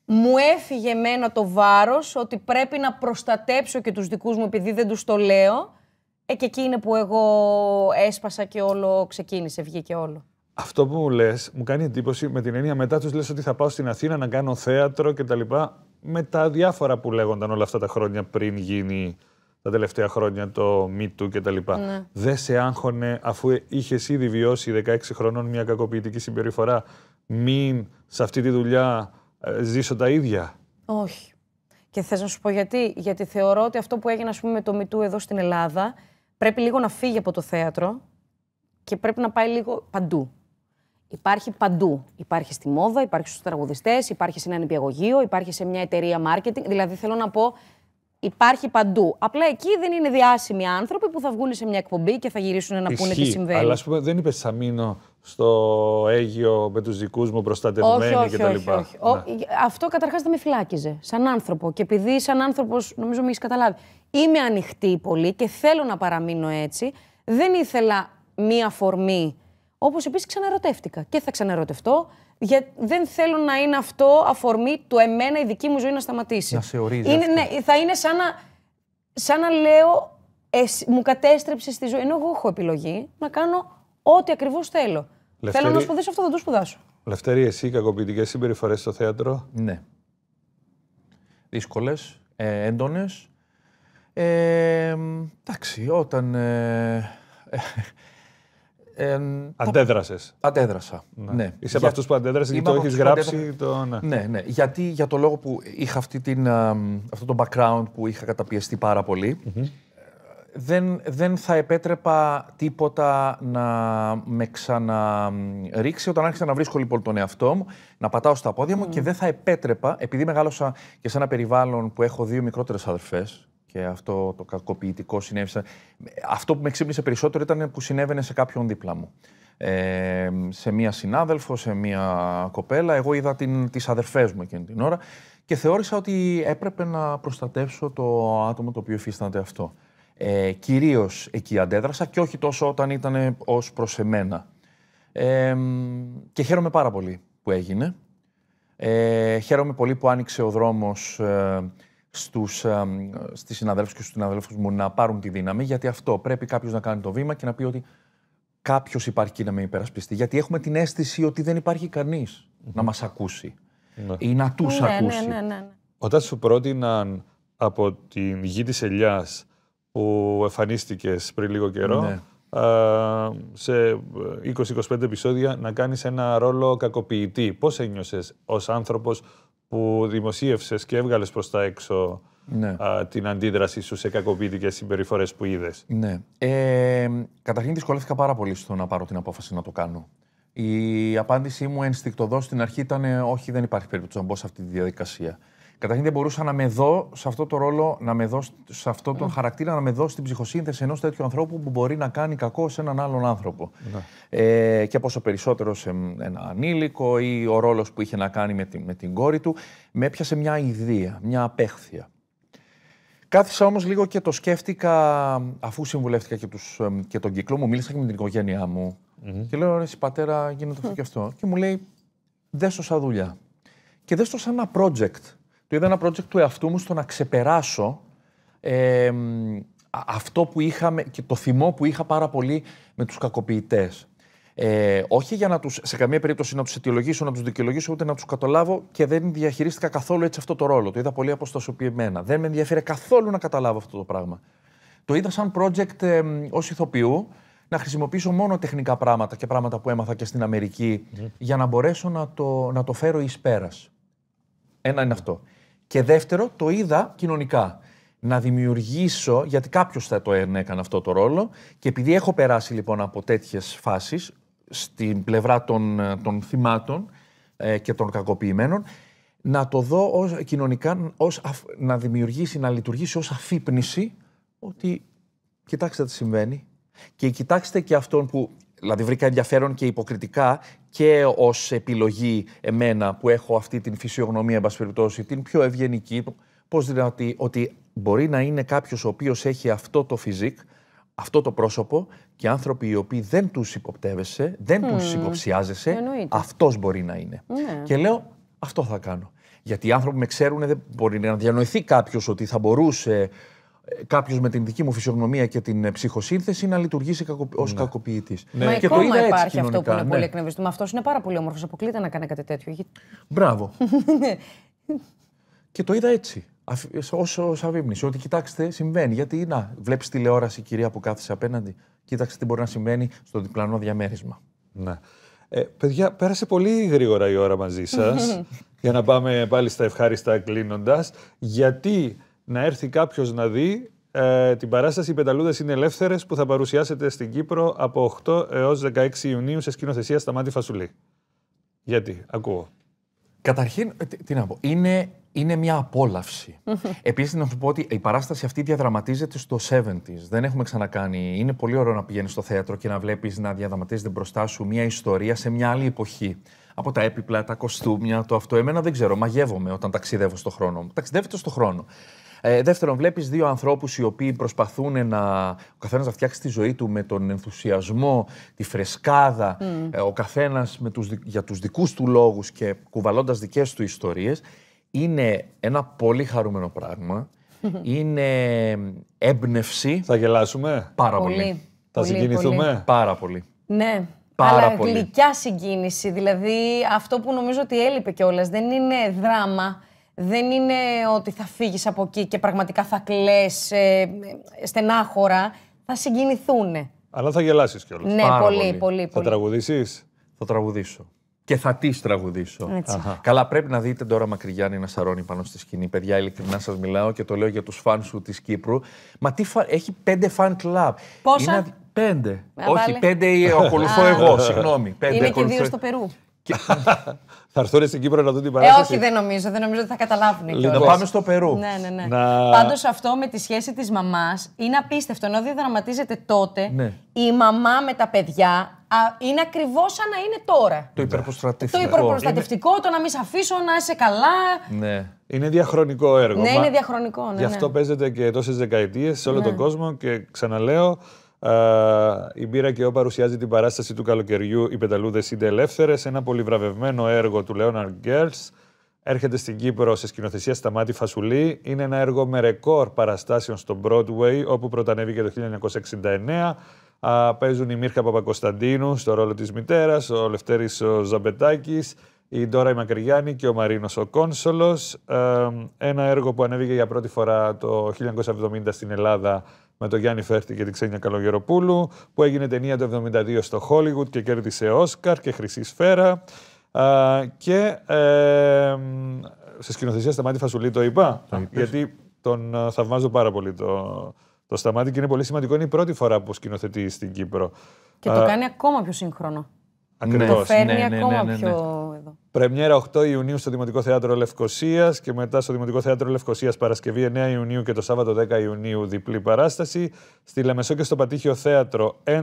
Μου έφυγε εμένα το βάρος ότι πρέπει να προστατέψω και τους δικούς μου επειδή δεν τους το λέω. Ε, και εκεί είναι που εγώ έσπασα και όλο ξεκίνησε, βγήκε όλο. Αυτό που μου λες, μου κάνει εντύπωση με την έννοια μετά τους λες ότι θα πάω στην Αθήνα να κάνω θέατρο κτλ με τα διάφορα που λέγονταν όλα αυτά τα χρόνια πριν γίνει τα τελευταία χρόνια το Me Too κτλ. Ναι. Δεν σε άγχωνε αφού είχες ήδη βιώσει 16 χρονών μια κακοποιητική συμπεριφορά. Μην σε αυτή τη δουλειά ε, ζήσω τα ίδια. Όχι. Και θες να σου πω γιατί. Γιατί θεωρώ ότι αυτό που έγινε ας πούμε, με το Me Too εδώ στην Ελλάδα πρέπει λίγο να φύγει από το θέατρο και πρέπει να πάει λίγο παντού. Υπάρχει παντού. Υπάρχει στη μόδα, υπάρχει στους τραγουδιστές, υπάρχει σε ένα νηπιαγωγείο, υπάρχει σε μια εταιρεία marketing. Δηλαδή θέλω να πω, υπάρχει παντού. Απλά εκεί δεν είναι διάσημοι άνθρωποι που θα βγουν σε μια εκπομπή και θα γυρίσουν να πούνε τι συμβαίνει. Αλλά ας πούμε, δεν είπες μείνω στο Αίγυο με τους δικούς μου προστατευμένοι κτλ. Όχι, όχι, Αυτό καταρχάς δεν με φυλάκιζε σαν άνθρωπο. Και επειδή σαν άνθρωπος, νομίζω με έχεις καταλάβει, είμαι ανοιχτή πολύ και θέλω να παραμείνω έτσι, δεν ήθελα μία φορμή Όπως επίσης ξαναρωτεύτηκα και θα ξαναρωτευτώ, γιατί δεν θέλω να είναι αυτό αφορμή του εμένα η δική μου ζωή να σταματήσει. Να σε ορίζει. ναι, θα είναι σαν να, σαν λέω, εσύ, μου κατέστρεψε τη ζωή. Ενώ εγώ έχω επιλογή να κάνω ό,τι ακριβώς θέλω. Θέλω να σπουδάσω αυτό, θα το σπουδάσω. Λευτέρη, εσύ κακοποιητικές συμπεριφορές στο θέατρο. Ναι. Δύσκολες, ε, έντονες. Ε, εντάξει, όταν. Ε, ε, Αντέδρασες. Αντέδρασα. Ναι. ναι. Είσαι από αυτούς που αντέδρασες και το έχει γράψει. Το... Ναι. ναι. ναι, Γιατί για το λόγο που είχα αυτή την, αυτό το background που είχα καταπιεστεί πάρα δεν, δεν θα επέτρεπα τίποτα να με ξαναρίξει όταν άρχισα να βρίσκω λοιπόν τον εαυτό μου, να πατάω στα πόδια μου και δεν θα επέτρεπα, επειδή μεγάλωσα και σε ένα περιβάλλον που έχω δύο μικρότερες αδερφές, και αυτό το κακοποιητικό συνέβησε. Αυτό που με ξύπνησε περισσότερο ήταν που συνέβαινε σε κάποιον δίπλα μου. Ε, σε μία συνάδελφο, σε μία κοπέλα. Εγώ είδα την, τις αδερφές μου εκείνη την ώρα και θεώρησα ότι έπρεπε να προστατεύσω το άτομο το οποίο υφίστανται αυτό. Ε, κυρίως εκεί αντέδρασα και όχι τόσο όταν ήταν ως προς εμένα. Ε, και χαίρομαι πάρα πολύ που έγινε. Ε, χαίρομαι πολύ που άνοιξε ο δρόμος ε, στους, ε, στις συναδέλφους και στους συναδέλφους μου να πάρουν τη δύναμη, γιατί αυτό πρέπει κάποιος να κάνει το βήμα και να πει ότι κάποιος υπάρχει να με υπερασπιστεί. Γιατί έχουμε την αίσθηση ότι δεν υπάρχει να μας ακούσει ναι. ή να τους ναι, ναι ακούσει. Ναι, ναι, Όταν σου πρότειναν από την γη της ελιάς που εμφανίστηκες πριν λίγο καιρό, σε 20-25 επεισόδια να κάνεις ένα ρόλο κακοποιητή. Πώς ένιωσες ως άνθρωπος που δημοσίευσες και έβγαλες προς τα έξω ναι. την αντίδραση σου σε κακοποιητικές συμπεριφορές που είδες. Ναι. Ε, καταρχήν δυσκολεύτηκα πάρα πολύ στο να πάρω την απόφαση να το κάνω. Η απάντησή μου ενστικτοδός στην αρχή ήταν ε, όχι, δεν υπάρχει περίπτωση να μπω σε αυτή τη διαδικασία. Καταρχήν δεν μπορούσα να με δω σε αυτό το ρόλο, να με δω σε αυτό το ναι. χαρακτήρα, να με δω στην ψυχοσύνθεση ενός τέτοιου ανθρώπου που μπορεί να κάνει κακό σε έναν άλλον άνθρωπο. Ναι. Ε, και πόσο περισσότερο σε ένα ανήλικο ή ο ρόλος που είχε να κάνει με, με την κόρη του, με έπιασε μια ιδέα, μια απέχθεια. Κάθισα όμως λίγο και το σκέφτηκα, αφού συμβουλεύτηκα και, τους, και τον κύκλο μου, μίλησα και με την οικογένειά μου. mm Και λέω: εσύ πατέρα, γίνεται αυτό και αυτό. Και μου λέει: Δέστο σαν δουλειά. Και ένα project το είδα ένα project του εαυτού μου στο να ξεπεράσω ε, αυτό που είχαμε και το θυμό που είχα πάρα πολύ με τους κακοποιητές. Ε, όχι για να τους, σε καμία περίπτωση να τους αιτιολογήσω, να τους δικαιολογήσω, ούτε να τους καταλάβω και δεν διαχειρίστηκα καθόλου έτσι αυτό το ρόλο. Το είδα πολύ αποστασιοποιημένα. Δεν με ενδιαφέρε καθόλου να καταλάβω αυτό το πράγμα. Το είδα σαν project ε, ως ηθοποιού, να χρησιμοποιήσω μόνο τεχνικά πράγματα και πράγματα που έμαθα και στην Αμερική ναι. για να μπορέσω να το, να το φέρω εις πέρας. Ένα είναι αυτό. Και δεύτερο, το είδα κοινωνικά. Να δημιουργήσω, γιατί κάποιος θα το έκανε αυτό το ρόλο, και επειδή έχω περάσει λοιπόν από τέτοιες φάσεις στην πλευρά των, ε, των θυμάτων ε, και των κακοποιημένων, να το δω ως, κοινωνικά, ως, να δημιουργήσει, να λειτουργήσει ως αφύπνιση ότι κοιτάξτε τι συμβαίνει και κοιτάξτε και αυτόν που, δηλαδή βρήκα ενδιαφέρον και υποκριτικά και ως επιλογή εμένα που έχω αυτή την φυσιογνωμία, εν περιπτώσει, την πιο ευγενική. Πώς δηλαδή ότι μπορεί να είναι κάποιος ο οποίος έχει αυτό το φυσικό, αυτό το πρόσωπο και άνθρωποι οι οποίοι δεν τους υποπτεύεσαι, δεν mm. τους υποψιάζεσαι, αυτός μπορεί να είναι. Ναι. Και λέω, αυτό θα κάνω. Γιατί οι άνθρωποι με ξέρουν, δεν μπορεί να διανοηθεί κάποιος ότι θα μπορούσε κάποιος με την δική μου φυσιογνωμία και την ε, ψυχοσύνθεση να λειτουργήσει ως ναι. κακοποιητής. Ναι. και ακόμα το είδα υπάρχει έτσι, αυτό που είναι ναι. πολύ εκνευριστικό. Αυτός είναι πάρα πολύ όμορφος. Αποκλείται να κάνει κάτι τέτοιο. Μπράβο. Ναι. και το είδα έτσι. Όσο σαβήμνηση, ότι κοιτάξτε, συμβαίνει. Γιατί να, βλέπεις τηλεόραση, κυρία που κάθεσε απέναντι, κοίταξε τι μπορεί να συμβαίνει στο διπλανό διαμέρισμα. Ναι. Ε, παιδιά, πέρασε πολύ γρήγορα η ώρα μαζί σας. για να πάμε πάλι στα ευχάριστα κλείνοντας. Γιατί να έρθει κάποιος να δει ε, την παράσταση «Οι πενταλούδες είναι ελεύθερες» που θα παρουσιάσετε στην Κύπρο από 8 έως 16 Ιουνίου σε σκηνοθεσία στα Μάτι Φασουλή. Γιατί, ακούω. Καταρχήν, ε, τι, να πω, είναι, είναι μια απόλαυση. Επίσης, να σου πω ότι η παράσταση αυτή διαδραματίζεται στο 70s. Δεν έχουμε ξανακάνει. Είναι πολύ ωραίο να πηγαίνεις στο θέατρο και να βλέπεις να διαδραματίζεται μπροστά σου μια ιστορία σε μια άλλη εποχή. Από τα έπιπλα, τα κοστούμια, το αυτό. Εμένα δεν ξέρω. Μαγεύομαι όταν ταξιδεύω στον χρόνο μου. Ταξιδεύετε στον χρόνο. Ε, δεύτερον, βλέπεις δύο ανθρώπους οι οποίοι προσπαθούν να. ο καθένας να φτιάξει τη ζωή του με τον ενθουσιασμό, τη φρεσκάδα, mm. ε, ο καθένας τους, για τους δικούς του λόγους και κουβαλώντας δικές του ιστορίες. Είναι ένα πολύ χαρούμενο πράγμα. Είναι ε, έμπνευση. Θα γελάσουμε. Πάρα πολύ. Θα συγκινηθούμε. Πολύ. Πάρα πολύ. Ναι. Πάρα Αλλά πολύ. γλυκιά συγκίνηση. Δηλαδή αυτό που νομίζω ότι έλειπε κιόλας δεν είναι δράμα δεν είναι ότι θα φύγεις από εκεί και πραγματικά θα κλέ ε, στενάχωρα. Θα συγκινηθούν. Αλλά θα γελάσεις κιόλας. Ναι, πολύ, πολύ, Θα τραγουδήσεις. Θα τραγουδήσω. Και θα τη τραγουδήσω. Καλά, πρέπει να δείτε τώρα Μακρυγιάννη να σαρώνει πάνω στη σκηνή. Παιδιά, ειλικρινά σας μιλάω και το λέω για τους φαν σου της Κύπρου. Μα τι φα... έχει πέντε φαν club. Πόσα? Είναι... Πέντε. Όχι, πέντε ακολουθώ εγώ. Συγγνώμη. Είναι και δύο στο Περού. θα έρθουν στην Κύπρο να δουν την ε, παράσταση. Ε, όχι, δεν νομίζω. Δεν νομίζω ότι θα καταλάβουν. Λοιπόν, να πάμε στο Περού. Ναι, ναι, ναι. Να... Πάντως αυτό με τη σχέση της μαμάς είναι απίστευτο. Ενώ διαδραματίζεται τότε, ναι. η μαμά με τα παιδιά είναι ακριβώς σαν να είναι τώρα. Το υπερπροστατευτικό. Το υπερπροστατευτικό, το να μην σε αφήσω, να είσαι καλά. Ναι. Είναι διαχρονικό έργο. Ναι, είναι διαχρονικό. Ναι, Γι' αυτό ναι. παίζεται και τόσες δεκαετίες σε όλο τον κόσμο και ξαναλέω, ε, η Μπύρα και ο παρουσιάζει την παράσταση του καλοκαιριού «Οι πεταλούδες είναι ελεύθερες», ένα πολύ βραβευμένο έργο του Leonard Girls. Έρχεται στην Κύπρο σε σκηνοθεσία Σταμάτη Φασουλή. Είναι ένα έργο με ρεκόρ παραστάσεων στο Broadway, όπου πρωτανέβηκε το 1969. Α, παίζουν η Μίρκα Παπακοσταντίνου στο ρόλο της Μητέρας, ο Λευτέρης ο Ζαμπετάκης, η Ντόρα η και ο Μαρίνος ο Κόνσολος. Ε, ένα έργο που ανέβηκε για πρώτη φορά το 1970 στην Ελλάδα με τον Γιάννη Φέρτη και την Ξένια Καλογεροπούλου, που έγινε ταινία το 1972 στο Hollywood και κέρδισε Όσκαρ και Χρυσή Σφαίρα. Α, και ε, σε σκηνοθεσία Σταμάτη Φασουλή το είπα, γιατί τον ε, θαυμάζω πάρα πολύ το, το Σταμάτη και είναι πολύ σημαντικό. Είναι η πρώτη φορά που σκηνοθετεί στην Κύπρο. Και το κάνει ακόμα πιο σύγχρονο. Ακριβώς. Ναι, φέρνει ναι, ναι, ακόμα ναι, ναι, ναι. πιο εδώ. Πρεμιέρα 8 Ιουνίου στο Δημοτικό Θέατρο Λευκοσίας και μετά στο Δημοτικό Θέατρο Λευκοσίας Παρασκευή 9 Ιουνίου και το Σάββατο 10 Ιουνίου διπλή παράσταση. Στη Λεμεσό και στο Πατήχιο Θέατρο 11,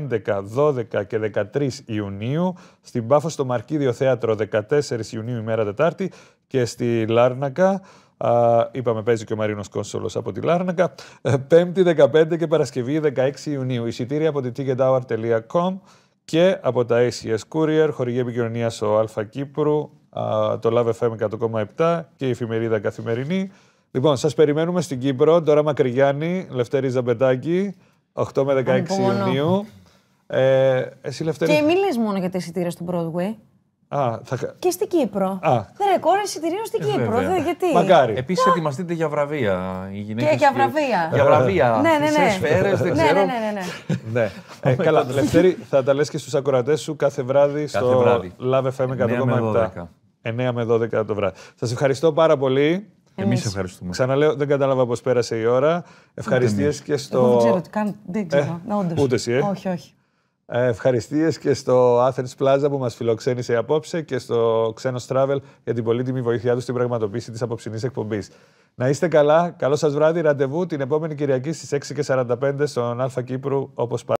12 και 13 Ιουνίου. Στην Πάφο στο Μαρκίδιο Θέατρο 14 Ιουνίου ημέρα Τετάρτη και στη Λάρνακα Uh, είπαμε παίζει και ο Μαρίνος Κόνσολος από τη Λάρνακα. 5η ε, 15 και Παρασκευή 16 Ιουνίου. Εισιτήρια από τη και από τα ACS Courier, χορηγή επικοινωνίας ο Αλφα Κύπρου, το Love FM 100,7 και η εφημερίδα Καθημερινή. Λοιπόν, σας περιμένουμε στην Κύπρο, τώρα Μακρυγιάννη, Λευτέρη Ζαμπετάκη, 8 με 16 Ιουνίου. Ε, εσύ, Λευτέρη... Και μην μόνο για τα εισιτήρια του Broadway. Α, θα... Και στην Κύπρο. Α. Δεν ρεκόρ εισιτηρίων στην ε, Κύπρο. γιατί. Μακάρι. Επίσης, ετοιμαστείτε για βραβεία. Οι γυναίκε. Και για βραβεία. Για βραβεία. ναι, ναι, ναι. σφαίρες, δεν ναι, ξέρω. Ναι, ναι, ναι. ναι. ναι. ε, καλά, Λευτέρη, θα τα λες και στους ακροατές σου κάθε βράδυ στο βράδυ. Love FM 100,7. 9 με 12 το βράδυ. Σας ευχαριστώ πάρα πολύ. Εμείς ευχαριστούμε. Ξαναλέω, δεν κατάλαβα πώς πέρασε η ώρα. Ευχαριστίες και στο. δεν ξέρω τι κάνω. Δεν ξέρω. Ε, ούτε εσύ, ε. Όχι, όχι. Ε, ευχαριστίες και στο Athens Plaza που μας φιλοξένησε απόψε και στο Ξένος Travel για την πολύτιμη βοήθειά τους στην πραγματοποίηση της απόψινή εκπομπής. Να είστε καλά, καλό σας βράδυ, ραντεβού την επόμενη Κυριακή στις 6.45 στον Αλφα Κύπρου όπως πάντα.